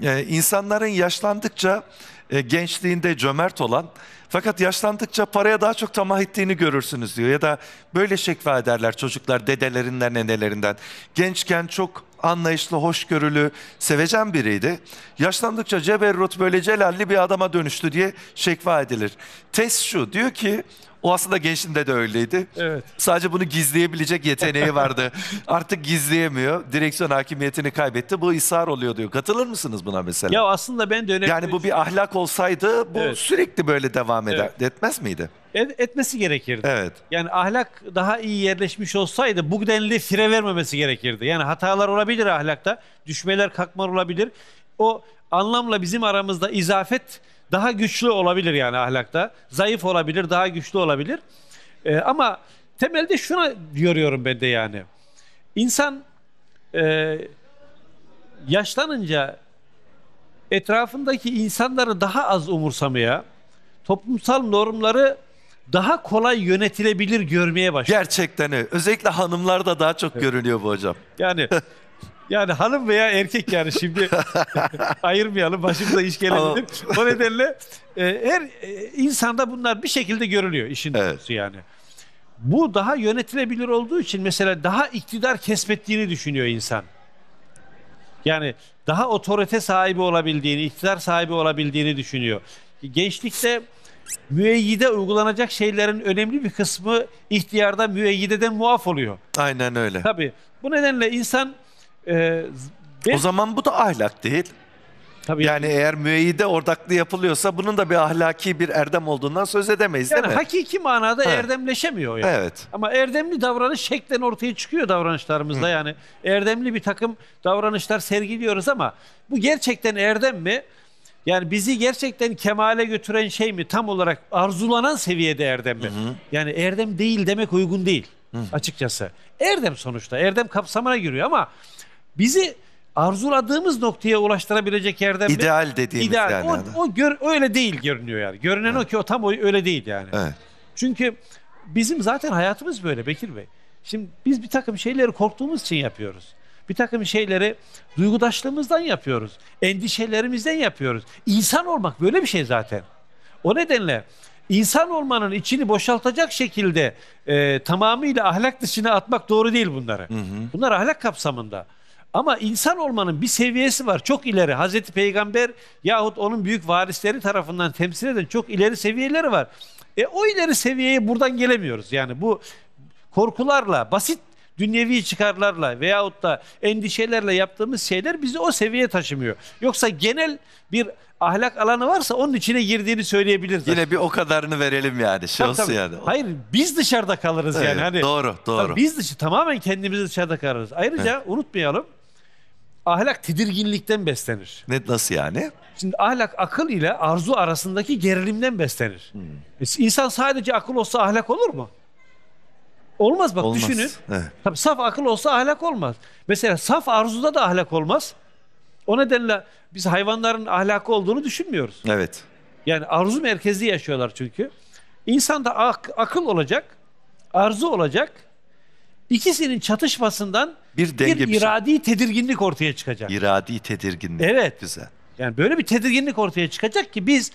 e, insanların yaşlandıkça e, gençliğinde cömert olan fakat yaşlandıkça paraya daha çok tamah ettiğini görürsünüz diyor. Ya da böyle şekva ederler çocuklar dedelerinden, nenelerinden. Gençken çok anlayışlı, hoşgörülü, sevecen biriydi. Yaşlandıkça Ceberrut böyle celalli bir adama dönüştü diye şekva edilir. Test şu diyor ki o aslında gençliğinde de öyleydi. Evet. Sadece bunu gizleyebilecek yeteneği vardı. [LAUGHS] Artık gizleyemiyor. Direksiyon hakimiyetini kaybetti. Bu ishar oluyor diyor. Katılır mısınız buna mesela? Ya aslında ben de öyle Yani bu bir ahlak olsaydı bu evet. sürekli böyle devam eder, evet. etmez miydi? etmesi gerekirdi. Evet. Yani ahlak daha iyi yerleşmiş olsaydı bu denli fire vermemesi gerekirdi. Yani hatalar olabilir ahlakta, düşmeler, kalkmalar olabilir. O anlamla bizim aramızda izafet daha güçlü olabilir yani ahlakta. Zayıf olabilir, daha güçlü olabilir. Ee, ama temelde şuna görüyorum ben de yani. İnsan e, yaşlanınca etrafındaki insanları daha az umursamaya, toplumsal normları daha kolay yönetilebilir görmeye başladı. Gerçekten öyle. Özellikle hanımlarda daha çok evet. görülüyor bu hocam. Yani [LAUGHS] yani hanım veya erkek yani şimdi [LAUGHS] ayırmayalım başımıza iş gelebilir. o nedenle e, her e, insanda bunlar bir şekilde görülüyor işin evet. yani. Bu daha yönetilebilir olduğu için mesela daha iktidar kesbettiğini düşünüyor insan. Yani daha otorite sahibi olabildiğini, iktidar sahibi olabildiğini düşünüyor. Gençlikte müeyyide uygulanacak şeylerin önemli bir kısmı ihtiyarda müeyyideden muaf oluyor. Aynen öyle. Tabii. Bu nedenle insan e, ben, O zaman bu da ahlak değil. Tabii yani, yani eğer müeyyide odaklı yapılıyorsa bunun da bir ahlaki bir erdem olduğundan söz edemeyiz yani değil mi? hakiki manada ha. erdemleşemiyor yani. Evet. Ama erdemli davranış şeklen ortaya çıkıyor davranışlarımızda Hı. yani. Erdemli bir takım davranışlar sergiliyoruz ama bu gerçekten erdem mi? Yani bizi gerçekten kemale götüren şey mi tam olarak arzulanan seviyede erdem mi? Hı hı. Yani erdem değil demek uygun değil hı. açıkçası. Erdem sonuçta erdem kapsamına giriyor ama bizi arzuladığımız noktaya ulaştırabilecek erdem İdeal mi? dediğimiz İdeal. yani. O, o gör, öyle değil görünüyor yani. Görünen evet. o ki o tam öyle değil yani. Evet. Çünkü bizim zaten hayatımız böyle Bekir Bey. Şimdi biz bir takım şeyleri korktuğumuz için yapıyoruz. Bir takım şeyleri duygudaşlığımızdan yapıyoruz. Endişelerimizden yapıyoruz. İnsan olmak böyle bir şey zaten. O nedenle insan olmanın içini boşaltacak şekilde e, tamamıyla ahlak dışına atmak doğru değil bunları. Hı hı. Bunlar ahlak kapsamında. Ama insan olmanın bir seviyesi var. Çok ileri. Hazreti Peygamber yahut onun büyük varisleri tarafından temsil eden çok ileri seviyeleri var. E o ileri seviyeye buradan gelemiyoruz. Yani bu korkularla, basit dünyevi çıkarlarla veyahut da endişelerle yaptığımız şeyler bizi o seviyeye taşımıyor. Yoksa genel bir ahlak alanı varsa onun içine girdiğini söyleyebiliriz. Yine bir o kadarını verelim yani. Şey tabii, olsun tabii. yani. Hayır biz dışarıda kalırız evet, yani. Hani, doğru doğru. Tabii biz dışı tamamen kendimizi dışarıda kalırız. Ayrıca evet. unutmayalım ahlak tedirginlikten beslenir. Ne nasıl yani? Şimdi ahlak akıl ile arzu arasındaki gerilimden beslenir. Hmm. E, insan sadece akıl olsa ahlak olur mu? Olmaz bak olmaz. düşünün. Evet. Tabii saf akıl olsa ahlak olmaz. Mesela saf arzuda da ahlak olmaz. O nedenle biz hayvanların ahlakı olduğunu düşünmüyoruz. Evet. Yani arzu merkezli yaşıyorlar çünkü. İnsanda ak akıl olacak, arzu olacak. İkisinin çatışmasından bir, denge bir iradi bir şey. tedirginlik ortaya çıkacak. İradi tedirginlik. Evet. Güzel. Yani böyle bir tedirginlik ortaya çıkacak ki biz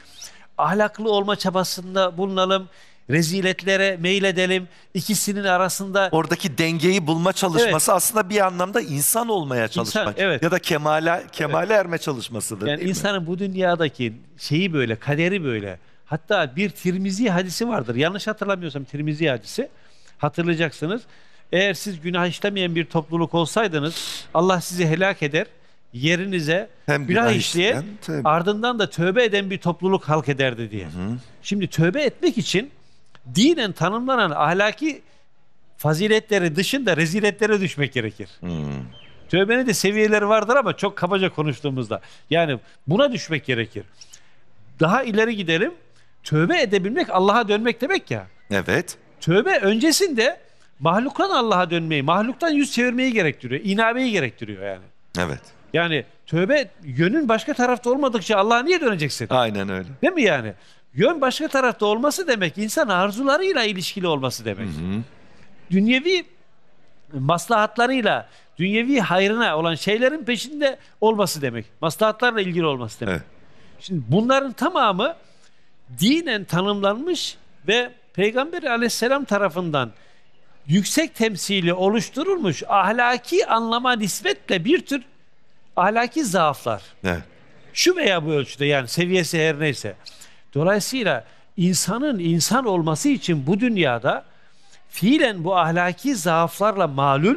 ahlaklı olma çabasında bulunalım reziletlere mail edelim. İkisinin arasında oradaki dengeyi bulma çalışması evet. aslında bir anlamda insan olmaya çalışmak. İnsan, evet. Ya da kemale kemale evet. erme çalışmasıdır. Yani insanın mi? bu dünyadaki şeyi böyle, kaderi böyle. Hatta bir Tirmizi hadisi vardır. Yanlış hatırlamıyorsam Tirmizi hadisi. Hatırlayacaksınız. Eğer siz günah işlemeyen bir topluluk olsaydınız Allah sizi helak eder. Yerinize hem günah, günah işleyen, işleyen ardından da tövbe eden bir topluluk halk ederdi diye. Hı. Şimdi tövbe etmek için dinen tanımlanan ahlaki faziletleri dışında reziletlere düşmek gerekir. Hmm. Tövbenin de seviyeleri vardır ama çok kabaca konuştuğumuzda. Yani buna düşmek gerekir. Daha ileri gidelim. Tövbe edebilmek Allah'a dönmek demek ya. Evet. Tövbe öncesinde mahluktan Allah'a dönmeyi, mahluktan yüz çevirmeyi gerektiriyor. İnabeyi gerektiriyor yani. Evet. Yani tövbe yönün başka tarafta olmadıkça Allah'a niye döneceksin? Aynen öyle. Değil mi yani? Yön başka tarafta olması demek insan arzularıyla ilişkili olması demek. Hı hı. Dünyevi maslahatlarıyla, dünyevi hayrına olan şeylerin peşinde olması demek. Maslahatlarla ilgili olması demek. Evet. Şimdi bunların tamamı dinen tanımlanmış ve Peygamber aleyhisselam tarafından yüksek temsili oluşturulmuş ahlaki anlama nispetle bir tür ahlaki zaaflar. Evet. Şu veya bu ölçüde yani seviyesi her neyse. Dolayısıyla insanın insan olması için bu dünyada fiilen bu ahlaki zaaflarla malul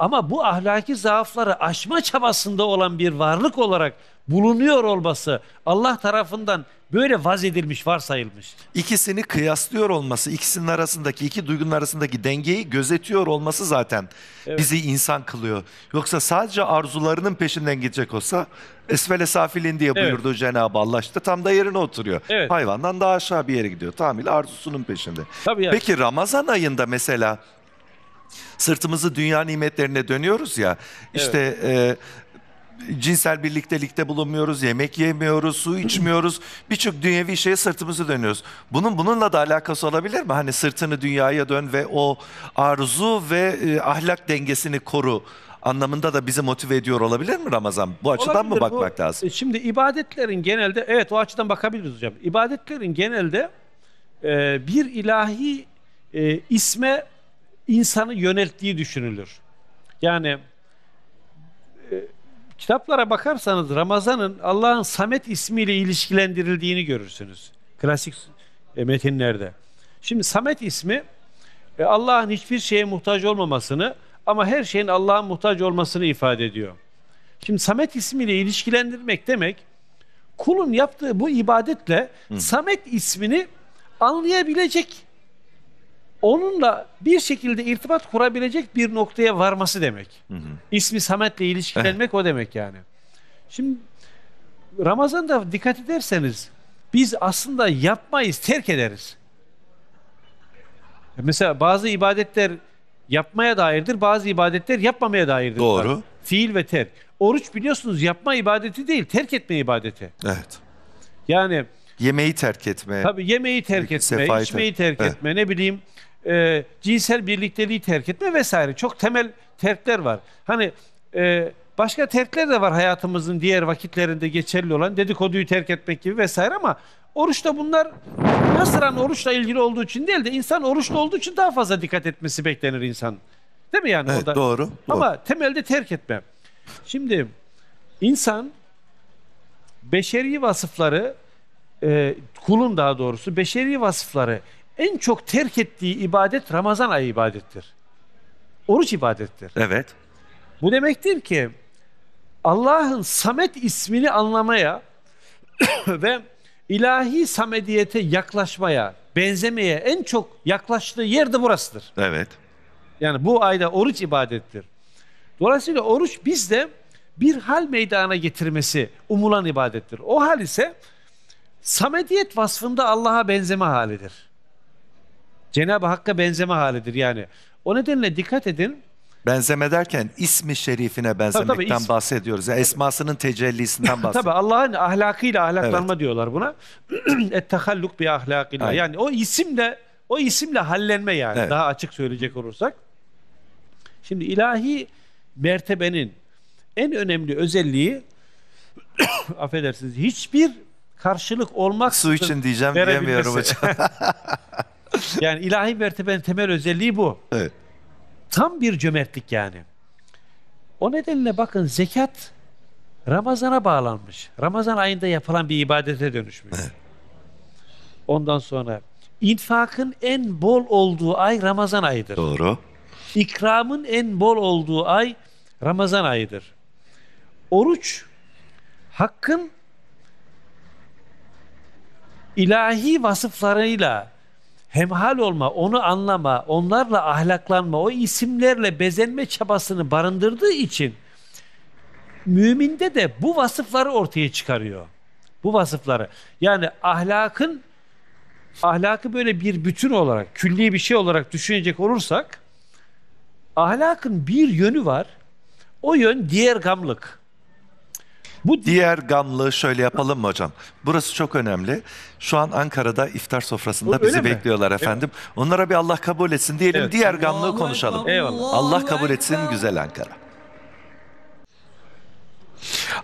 ama bu ahlaki zaafları aşma çabasında olan bir varlık olarak bulunuyor olması Allah tarafından böyle vaz edilmiş, varsayılmış. İkisini kıyaslıyor olması, ikisinin arasındaki, iki duygunun arasındaki dengeyi gözetiyor olması zaten evet. bizi insan kılıyor. Yoksa sadece arzularının peşinden gidecek olsa esfele safilin diye buyurdu evet. Cenab-ı Allah işte tam da yerine oturuyor. Evet. Hayvandan daha aşağı bir yere gidiyor. Tamamıyla arzusunun peşinde. Tabii yani. Peki Ramazan ayında mesela Sırtımızı dünya nimetlerine dönüyoruz ya. İşte evet. e, cinsel birliktelikte bulunmuyoruz, yemek yemiyoruz, su içmiyoruz. [CLEARS THROAT] Birçok dünyevi şeye sırtımızı dönüyoruz. Bunun bununla da alakası olabilir mi? Hani sırtını dünyaya dön ve o arzu ve e, ahlak dengesini koru anlamında da bizi motive ediyor olabilir mi Ramazan? Bu açıdan olabilir, mı bakmak bu, lazım? E, şimdi ibadetlerin genelde evet o açıdan bakabiliriz hocam. İbadetlerin genelde e, bir ilahi e, isme insanı yönelttiği düşünülür. Yani e, kitaplara bakarsanız Ramazan'ın Allah'ın Samet ismiyle ilişkilendirildiğini görürsünüz. Klasik e, metinlerde. Şimdi Samet ismi e, Allah'ın hiçbir şeye muhtaç olmamasını ama her şeyin Allah'a muhtaç olmasını ifade ediyor. Şimdi Samet ismiyle ilişkilendirmek demek kulun yaptığı bu ibadetle Hı. Samet ismini anlayabilecek onunla bir şekilde irtibat kurabilecek bir noktaya varması demek. Hı hı. İsmi Samet'le ilişkilenmek eh. o demek yani. Şimdi Ramazan'da dikkat ederseniz biz aslında yapmayız, terk ederiz. Mesela bazı ibadetler yapmaya dairdir, bazı ibadetler yapmamaya dairdir. Doğru. Bak, fiil ve terk. Oruç biliyorsunuz yapma ibadeti değil, terk etme ibadeti. Evet. Yani yemeği terk etme. Tabii yemeği terk etme, içmeyi terk, terk etme, ne bileyim e, cinsel birlikteliği terk etme vesaire. Çok temel terkler var. Hani e, başka terkler de var hayatımızın diğer vakitlerinde geçerli olan dedikoduyu terk etmek gibi vesaire ama oruçta bunlar nasıran oruçla ilgili olduğu için değil de insan oruçlu olduğu için daha fazla dikkat etmesi beklenir insan. Değil mi yani? Evet, orada? Doğru, doğru. Ama temelde terk etme. Şimdi insan beşeri vasıfları e, kulun daha doğrusu beşeri vasıfları en çok terk ettiği ibadet Ramazan ayı ibadettir. Oruç ibadettir. Evet. Bu demektir ki Allah'ın Samet ismini anlamaya [COUGHS] ve ilahi samediyete yaklaşmaya, benzemeye en çok yaklaştığı yer de burasıdır. Evet. Yani bu ayda oruç ibadettir. Dolayısıyla oruç bizde bir hal meydana getirmesi umulan ibadettir. O hal ise samediyet vasfında Allah'a benzeme halidir. Cenab-ı Hakk'a benzeme halidir yani. O nedenle dikkat edin. Benzeme derken ismi şerifine benzemekten tabii, tabii, bahsediyoruz. Yani esmasının tecellisinden [LAUGHS] bahsediyoruz. tabii Allah'ın ahlakıyla ahlaklanma evet. diyorlar buna. [CLEARS THROAT] Ettehalluk bi ahlakıyla. Yani o isimle o isimle hallenme yani. Evet. Daha açık söyleyecek olursak. Şimdi ilahi mertebenin en önemli özelliği [CLEARS THROAT] affedersiniz hiçbir karşılık olmaksızın su için diyeceğim diyemiyorum hocam. [LAUGHS] yani ilahi mertebenin temel özelliği bu. Evet. Tam bir cömertlik yani. O nedenle bakın zekat Ramazan'a bağlanmış. Ramazan ayında yapılan bir ibadete dönüşmüş. Ondan sonra infakın en bol olduğu ay Ramazan ayıdır. Doğru. İkramın en bol olduğu ay Ramazan ayıdır. Oruç hakkın ilahi vasıflarıyla hemhal olma, onu anlama, onlarla ahlaklanma, o isimlerle bezenme çabasını barındırdığı için müminde de bu vasıfları ortaya çıkarıyor. Bu vasıfları. Yani ahlakın ahlakı böyle bir bütün olarak, külli bir şey olarak düşünecek olursak ahlakın bir yönü var. O yön diğer gamlık. Bu diğer gamlığı şöyle yapalım mı hocam? Burası çok önemli. Şu an Ankara'da iftar sofrasında Bu, bizi öyle mi? bekliyorlar efendim. Onlara bir Allah kabul etsin diyelim. Evet. Diğer gamlığı konuşalım. Eyvallah. Allah kabul etsin güzel Ankara.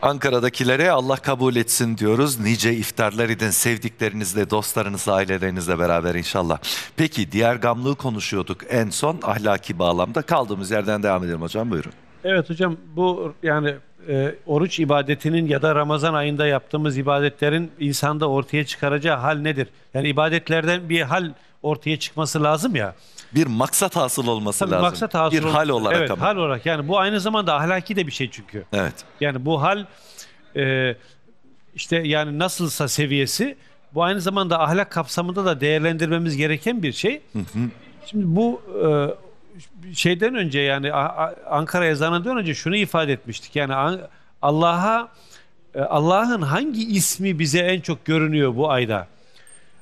Ankara'dakilere Allah kabul etsin diyoruz. Nice iftarlar edin sevdiklerinizle, dostlarınızla, ailelerinizle beraber inşallah. Peki diğer gamlığı konuşuyorduk en son ahlaki bağlamda. Kaldığımız yerden devam edelim hocam buyurun. Evet hocam bu yani e, oruç ibadetinin ya da Ramazan ayında yaptığımız ibadetlerin insanda ortaya çıkaracağı hal nedir? Yani ibadetlerden bir hal ortaya çıkması lazım ya. Bir maksat hasıl olması Tabii lazım. Maksat hasıl bir ol- hal olarak evet, ama. hal olarak. Yani bu aynı zamanda ahlaki de bir şey çünkü. Evet. Yani bu hal e, işte yani nasılsa seviyesi bu aynı zamanda ahlak kapsamında da değerlendirmemiz gereken bir şey. Hı hı. Şimdi bu e, şeyden önce yani Ankara ezanından önce şunu ifade etmiştik. Yani Allah'a e, Allah'ın hangi ismi bize en çok görünüyor bu ayda?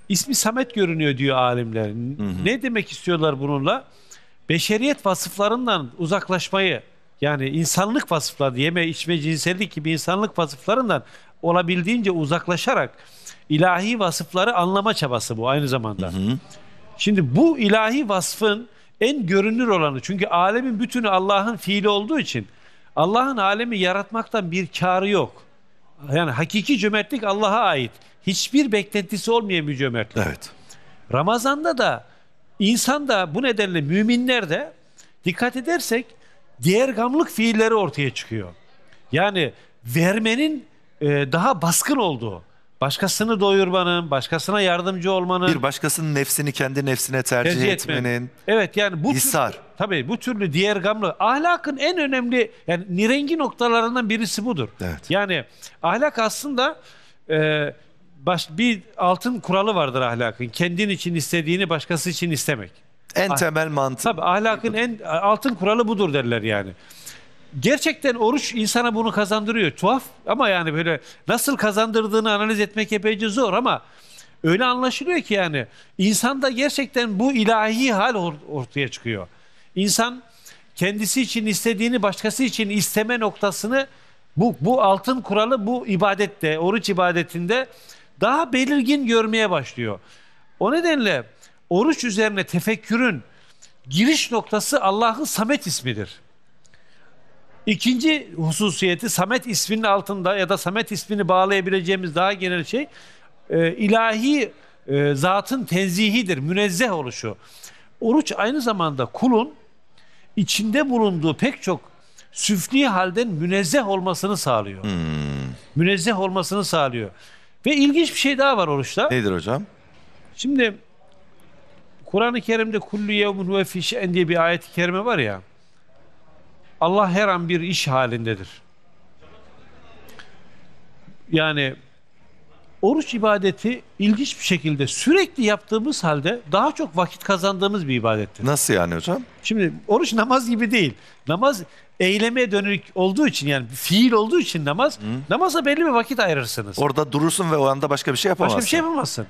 İsmi Samet görünüyor diyor alimler. Hı hı. Ne demek istiyorlar bununla? Beşeriyet vasıflarından uzaklaşmayı yani insanlık vasıfları yeme içme cinsellik gibi insanlık vasıflarından olabildiğince uzaklaşarak ilahi vasıfları anlama çabası bu aynı zamanda. Hı hı. Şimdi bu ilahi vasfın en görünür olanı. Çünkü alemin bütünü Allah'ın fiili olduğu için Allah'ın alemi yaratmaktan bir karı yok. Yani hakiki cömertlik Allah'a ait. Hiçbir beklentisi olmayan bir cömertlik. Evet. Ramazan'da da insan da bu nedenle müminler de dikkat edersek diğer gamlık fiilleri ortaya çıkıyor. Yani vermenin e, daha baskın olduğu. Başkasını doyurmanın, başkasına yardımcı olmanın. Bir başkasının nefsini kendi nefsine tercih, tercih etmenin. Evet yani bu hisar. Türlü, tabii bu türlü diğer gamlı. Ahlakın en önemli yani nirengi noktalarından birisi budur. Evet. Yani ahlak aslında e, baş, bir altın kuralı vardır ahlakın. Kendin için istediğini başkası için istemek. En ah, temel mantık. Tabii ahlakın en altın kuralı budur derler yani gerçekten oruç insana bunu kazandırıyor. Tuhaf ama yani böyle nasıl kazandırdığını analiz etmek epeyce zor ama öyle anlaşılıyor ki yani insanda gerçekten bu ilahi hal ortaya çıkıyor. İnsan kendisi için istediğini başkası için isteme noktasını bu, bu altın kuralı bu ibadette, oruç ibadetinde daha belirgin görmeye başlıyor. O nedenle oruç üzerine tefekkürün giriş noktası Allah'ın Samet ismidir. İkinci hususiyeti Samet isminin altında ya da Samet ismini bağlayabileceğimiz daha genel şey e, ilahi e, zatın tenzihidir, münezzeh oluşu. Oruç aynı zamanda kulun içinde bulunduğu pek çok süfli halden münezzeh olmasını sağlıyor. Hmm. Münezzeh olmasını sağlıyor. Ve ilginç bir şey daha var oruçta. Nedir hocam? Şimdi Kur'an-ı Kerim'de kullu yevmun ve fişen diye bir ayet-i kerime var ya. Allah her an bir iş halindedir. Yani oruç ibadeti ilginç bir şekilde sürekli yaptığımız halde daha çok vakit kazandığımız bir ibadettir. Nasıl yani hocam? Şimdi oruç namaz gibi değil. Namaz eyleme dönük olduğu için yani fiil olduğu için namaz, Hı. namaza belli bir vakit ayırırsınız. Orada durursun ve o anda başka bir şey yapamazsın. Başka bir şey yapamazsın.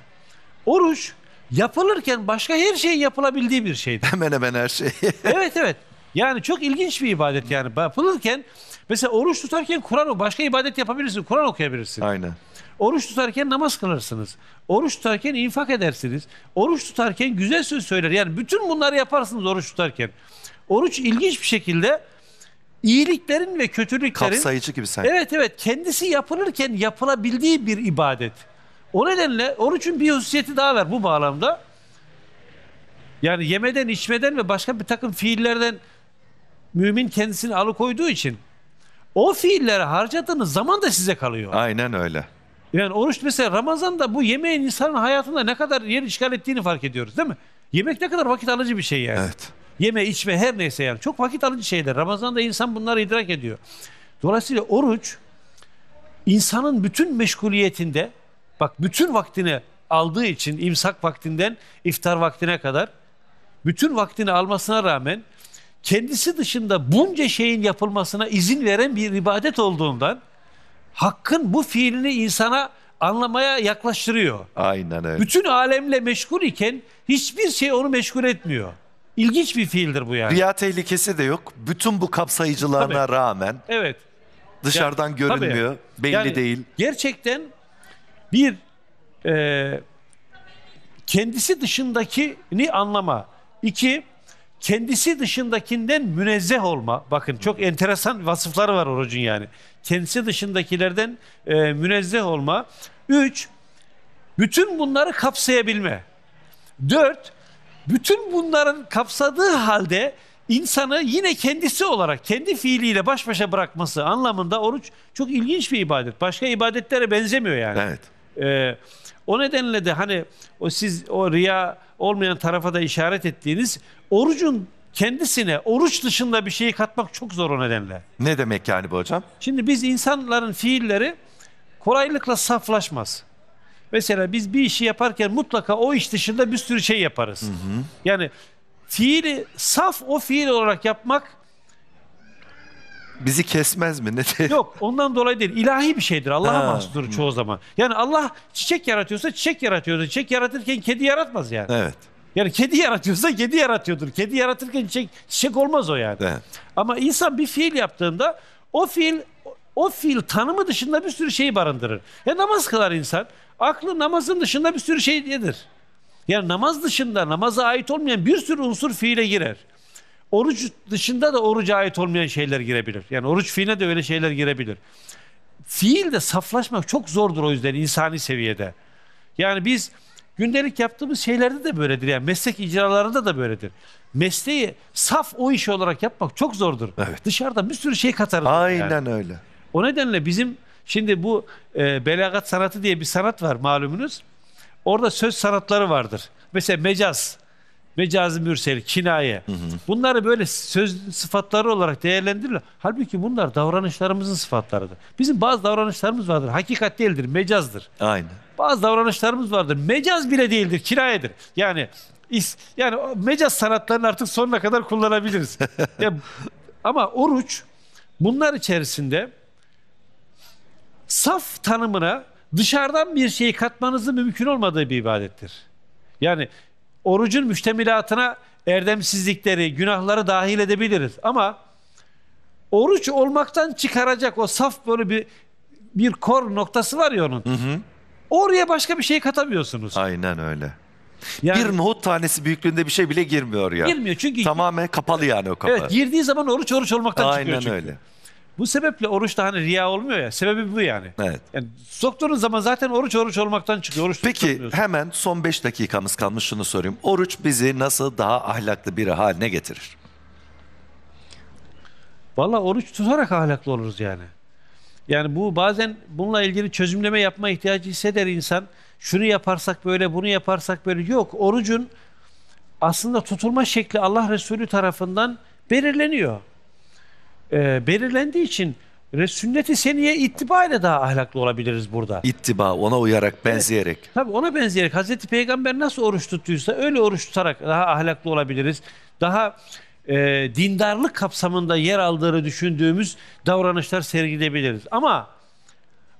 Oruç yapılırken başka her şeyin yapılabildiği bir şeydir. [LAUGHS] Hemen hemen her şey. evet evet. Yani çok ilginç bir ibadet yani. Yapılırken mesela oruç tutarken Kur'an başka ibadet yapabilirsin. Kur'an okuyabilirsin. Aynen. Oruç tutarken namaz kılarsınız. Oruç tutarken infak edersiniz. Oruç tutarken güzel söz söyler. Yani bütün bunları yaparsınız oruç tutarken. Oruç ilginç bir şekilde iyiliklerin ve kötülüklerin kapsayıcı gibi sanki. Evet evet kendisi yapılırken yapılabildiği bir ibadet. O nedenle oruçun bir hususiyeti daha var bu bağlamda. Yani yemeden, içmeden ve başka bir takım fiillerden mümin kendisini alıkoyduğu için o fiilleri harcadığınız zaman da size kalıyor. Aynen öyle. Yani oruç mesela Ramazan'da bu yemeğin insanın hayatında ne kadar yer işgal ettiğini fark ediyoruz değil mi? Yemek ne kadar vakit alıcı bir şey yani. Evet. Yeme, içme her neyse yani. Çok vakit alıcı şeyler. Ramazan'da insan bunları idrak ediyor. Dolayısıyla oruç insanın bütün meşguliyetinde bak bütün vaktini aldığı için imsak vaktinden iftar vaktine kadar bütün vaktini almasına rağmen kendisi dışında bunca şeyin yapılmasına izin veren bir ibadet olduğundan hakkın bu fiilini insana anlamaya yaklaştırıyor. Aynen öyle. Bütün alemle meşgul iken hiçbir şey onu meşgul etmiyor. İlginç bir fiildir bu yani. Riya tehlikesi de yok. Bütün bu kapsayıcılarına Tabii. rağmen Evet. dışarıdan Ya, tabii. görünmüyor. Belli Yani değil. Gerçekten bir e, kendisi dışındakini anlama. İki, kendisi dışındakinden münezzeh olma. Bakın çok enteresan vasıfları var orucun yani. Kendisi dışındakilerden e, münezzeh olma. Üç, bütün bunları kapsayabilme. Dört, bütün bunların kapsadığı halde insanı yine kendisi olarak, kendi fiiliyle baş başa bırakması anlamında oruç çok ilginç bir ibadet. Başka ibadetlere benzemiyor yani. Evet. Evet. O nedenle de hani o siz o riya olmayan tarafa da işaret ettiğiniz orucun kendisine oruç dışında bir şeyi katmak çok zor o nedenle. Ne demek yani bu hocam? Şimdi biz insanların fiilleri kolaylıkla saflaşmaz. Mesela biz bir işi yaparken mutlaka o iş dışında bir sürü şey yaparız. Hı hı. Yani fiili saf o fiil olarak yapmak bizi kesmez mi? Ne diye? [LAUGHS] Yok ondan dolayı değil. İlahi bir şeydir. Allah'a Ha. mahsustur çoğu zaman. Yani Allah çiçek yaratıyorsa çiçek yaratıyordur. Çiçek yaratırken kedi yaratmaz yani. Evet. Yani kedi yaratıyorsa kedi yaratıyordur. Kedi yaratırken çiçek, çiçek olmaz o yani. Evet. Ama insan bir fiil yaptığında o fiil o fiil tanımı dışında bir sürü şeyi barındırır. Ya namaz kılar insan. Aklı namazın dışında bir sürü şey nedir? Yani namaz dışında namaza ait olmayan bir sürü unsur fiile girer. Oruç dışında da oruca ait olmayan şeyler girebilir. Yani oruç fiiline de öyle şeyler girebilir. Fiilde saflaşmak çok zordur o yüzden insani seviyede. Yani biz gündelik yaptığımız şeylerde de böyledir. Yani meslek icralarında da böyledir. Mesleği saf o iş olarak yapmak çok zordur. Evet. Dışarıda bir sürü şey katarız. Aynen yani. öyle. O nedenle bizim şimdi bu e, belagat sanatı diye bir sanat var malumunuz. Orada söz sanatları vardır. Mesela mecaz mecazi mürsel, kinaye. Hı hı. Bunları böyle söz sıfatları olarak değerlendirirler. Halbuki bunlar davranışlarımızın sıfatlarıdır. Bizim bazı davranışlarımız vardır. Hakikat değildir, mecazdır. Aynen. Bazı davranışlarımız vardır. Mecaz bile değildir, kinayedir. Yani is, yani mecaz sanatlarını artık sonuna kadar kullanabiliriz. [LAUGHS] ya, ama oruç bunlar içerisinde saf tanımına dışarıdan bir şey katmanızın mümkün olmadığı bir ibadettir. Yani orucun müştemilatına erdemsizlikleri, günahları dahil edebiliriz. Ama oruç olmaktan çıkaracak o saf böyle bir bir kor noktası var ya onun. Hı hı. Oraya başka bir şey katamıyorsunuz. Aynen öyle. Yani, bir nohut tanesi büyüklüğünde bir şey bile girmiyor ya. Girmiyor çünkü. Tamamen kapalı yani o kapı. Evet girdiği zaman oruç oruç olmaktan Aynen çıkıyor çünkü. Aynen öyle. Bu sebeple oruçta hani riya olmuyor ya. Sebebi bu yani. Evet. Yani soktuğunuz zaman zaten oruç oruç olmaktan çıkıyor. Oruç Peki hemen son 5 dakikamız kalmış şunu sorayım. Oruç bizi nasıl daha ahlaklı bir haline getirir? Valla oruç tutarak ahlaklı oluruz yani. Yani bu bazen bununla ilgili çözümleme yapma ihtiyacı hisseder insan. Şunu yaparsak böyle, bunu yaparsak böyle. Yok, orucun aslında tutulma şekli Allah Resulü tarafından belirleniyor e, belirlendiği için sünnet seniye ittiba ile daha ahlaklı olabiliriz burada. İttiba, ona uyarak, benzeyerek. Evet, tabii ona benzeyerek. Hazreti Peygamber nasıl oruç tuttuysa öyle oruç tutarak daha ahlaklı olabiliriz. Daha e, dindarlık kapsamında yer aldığını düşündüğümüz davranışlar sergilebiliriz. Ama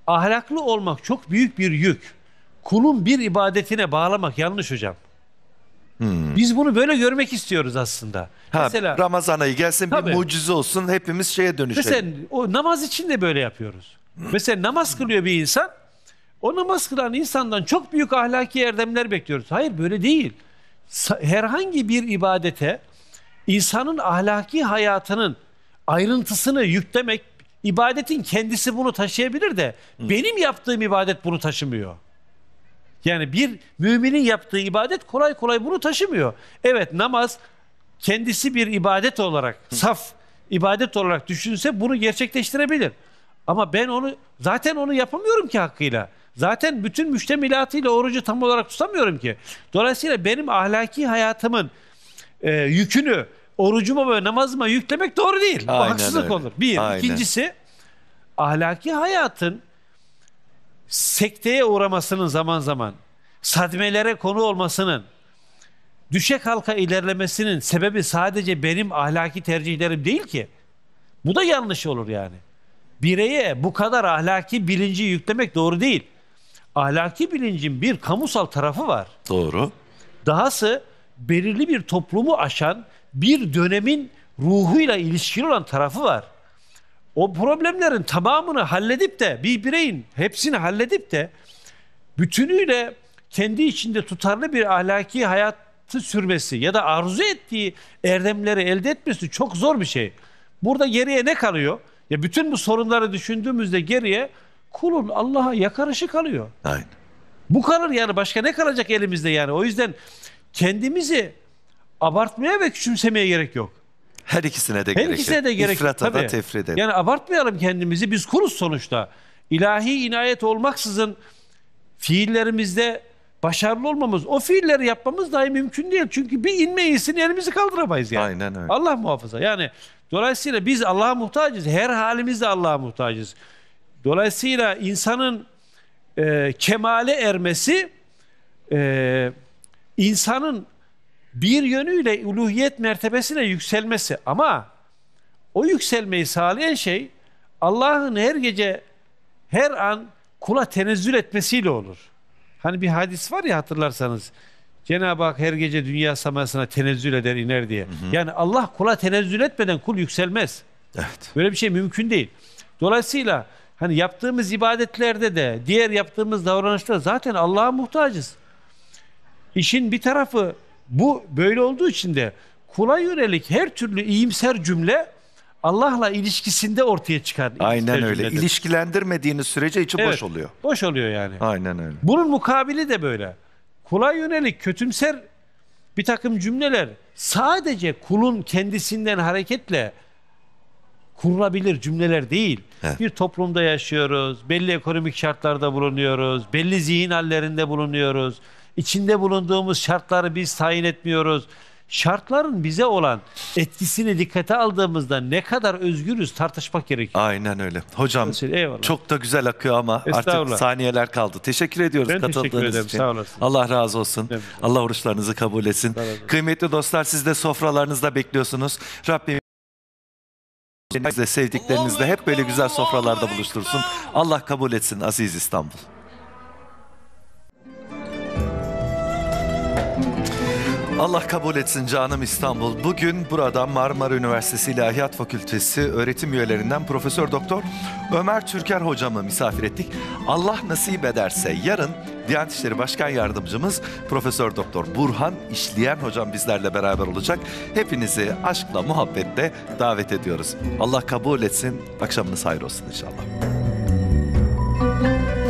ahlaklı olmak çok büyük bir yük. Kulun bir ibadetine bağlamak yanlış hocam. Hmm. Biz bunu böyle görmek istiyoruz aslında. Ha, mesela Ramazan ayı gelsin tabii, bir mucize olsun hepimiz şeye dönüşelim. Mesela o namaz için de böyle yapıyoruz. mesela namaz kılıyor bir insan. O namaz kılan insandan çok büyük ahlaki erdemler bekliyoruz. Hayır böyle değil. Herhangi bir ibadete insanın ahlaki hayatının ayrıntısını yüklemek ibadetin kendisi bunu taşıyabilir de hmm. benim yaptığım ibadet bunu taşımıyor. Yani bir müminin yaptığı ibadet kolay kolay bunu taşımıyor. Evet namaz kendisi bir ibadet olarak, saf ibadet olarak düşünse bunu gerçekleştirebilir. Ama ben onu zaten onu yapamıyorum ki hakkıyla. Zaten bütün müştemilatıyla orucu tam olarak tutamıyorum ki. Dolayısıyla benim ahlaki hayatımın e, yükünü orucuma ve namazıma yüklemek doğru değil. Aynen Bu haksızlık öyle. olur. Bir. Aynen. İkincisi ahlaki hayatın sekteye uğramasının zaman zaman, sadmelere konu olmasının, düşek halka ilerlemesinin sebebi sadece benim ahlaki tercihlerim değil ki. Bu da yanlış olur yani. Bireye bu kadar ahlaki bilinci yüklemek doğru değil. Ahlaki bilincin bir kamusal tarafı var. Doğru. Dahası belirli bir toplumu aşan bir dönemin ruhuyla ilişkili olan tarafı var o problemlerin tamamını halledip de bir bireyin hepsini halledip de bütünüyle kendi içinde tutarlı bir ahlaki hayatı sürmesi ya da arzu ettiği erdemleri elde etmesi çok zor bir şey. Burada geriye ne kalıyor? Ya bütün bu sorunları düşündüğümüzde geriye kulun Allah'a yakarışı kalıyor. Aynen. Bu kalır yani başka ne kalacak elimizde yani. O yüzden kendimizi abartmaya ve küçümsemeye gerek yok. Her ikisine de Her gerek. ikisine de gerek. İfrata da tefride. Yani abartmayalım kendimizi. Biz kuruz sonuçta. İlahi inayet olmaksızın fiillerimizde başarılı olmamız, o fiilleri yapmamız dahi mümkün değil. Çünkü bir inme insin elimizi kaldıramayız yani. Aynen öyle. Allah muhafaza. Yani dolayısıyla biz Allah'a muhtacız. Her halimizde Allah'a muhtacız. Dolayısıyla insanın e, kemale ermesi e, insanın bir yönüyle uluhiyet mertebesine yükselmesi ama o yükselmeyi sağlayan şey Allah'ın her gece her an kula tenezzül etmesiyle olur. Hani bir hadis var ya hatırlarsanız. Cenab-ı Hak her gece dünya semasına tenezzül eder iner diye. Hı hı. Yani Allah kula tenezzül etmeden kul yükselmez. Evet. Böyle bir şey mümkün değil. Dolayısıyla hani yaptığımız ibadetlerde de diğer yaptığımız davranışta zaten Allah'a muhtacız. İşin bir tarafı bu böyle olduğu için de kula yönelik her türlü iyimser cümle Allah'la ilişkisinde ortaya çıkar. Aynen öyle. Cümledir. İlişkilendirmediğiniz sürece içi evet, boş oluyor. Boş oluyor yani. Aynen öyle. Bunun mukabili de böyle. Kula yönelik kötümser bir takım cümleler sadece kulun kendisinden hareketle kurulabilir cümleler değil. He. Bir toplumda yaşıyoruz, belli ekonomik şartlarda bulunuyoruz, belli zihin hallerinde bulunuyoruz. İçinde bulunduğumuz şartları biz tayin etmiyoruz. Şartların bize olan etkisini dikkate aldığımızda ne kadar özgürüz tartışmak gerekiyor. Aynen öyle. Hocam Eyvallah. çok da güzel akıyor ama artık saniyeler kaldı. Teşekkür ediyoruz ben katıldığınız teşekkür ederim. için. Sağ Allah razı olsun. Evet. Allah oruçlarınızı kabul etsin. Kıymetli dostlar siz de sofralarınızda bekliyorsunuz. Rabbim sevdiklerinizle hep böyle güzel sofralarda buluştursun. Allah kabul etsin aziz İstanbul. Allah kabul etsin canım İstanbul. Bugün burada Marmara Üniversitesi İlahiyat Fakültesi öğretim üyelerinden Profesör Doktor Ömer Türker hocamı misafir ettik. Allah nasip ederse yarın Diyanet İşleri Başkan Yardımcımız Profesör Doktor Burhan İşleyen hocam bizlerle beraber olacak. Hepinizi aşkla, muhabbetle davet ediyoruz. Allah kabul etsin. Akşamınız hayır olsun inşallah.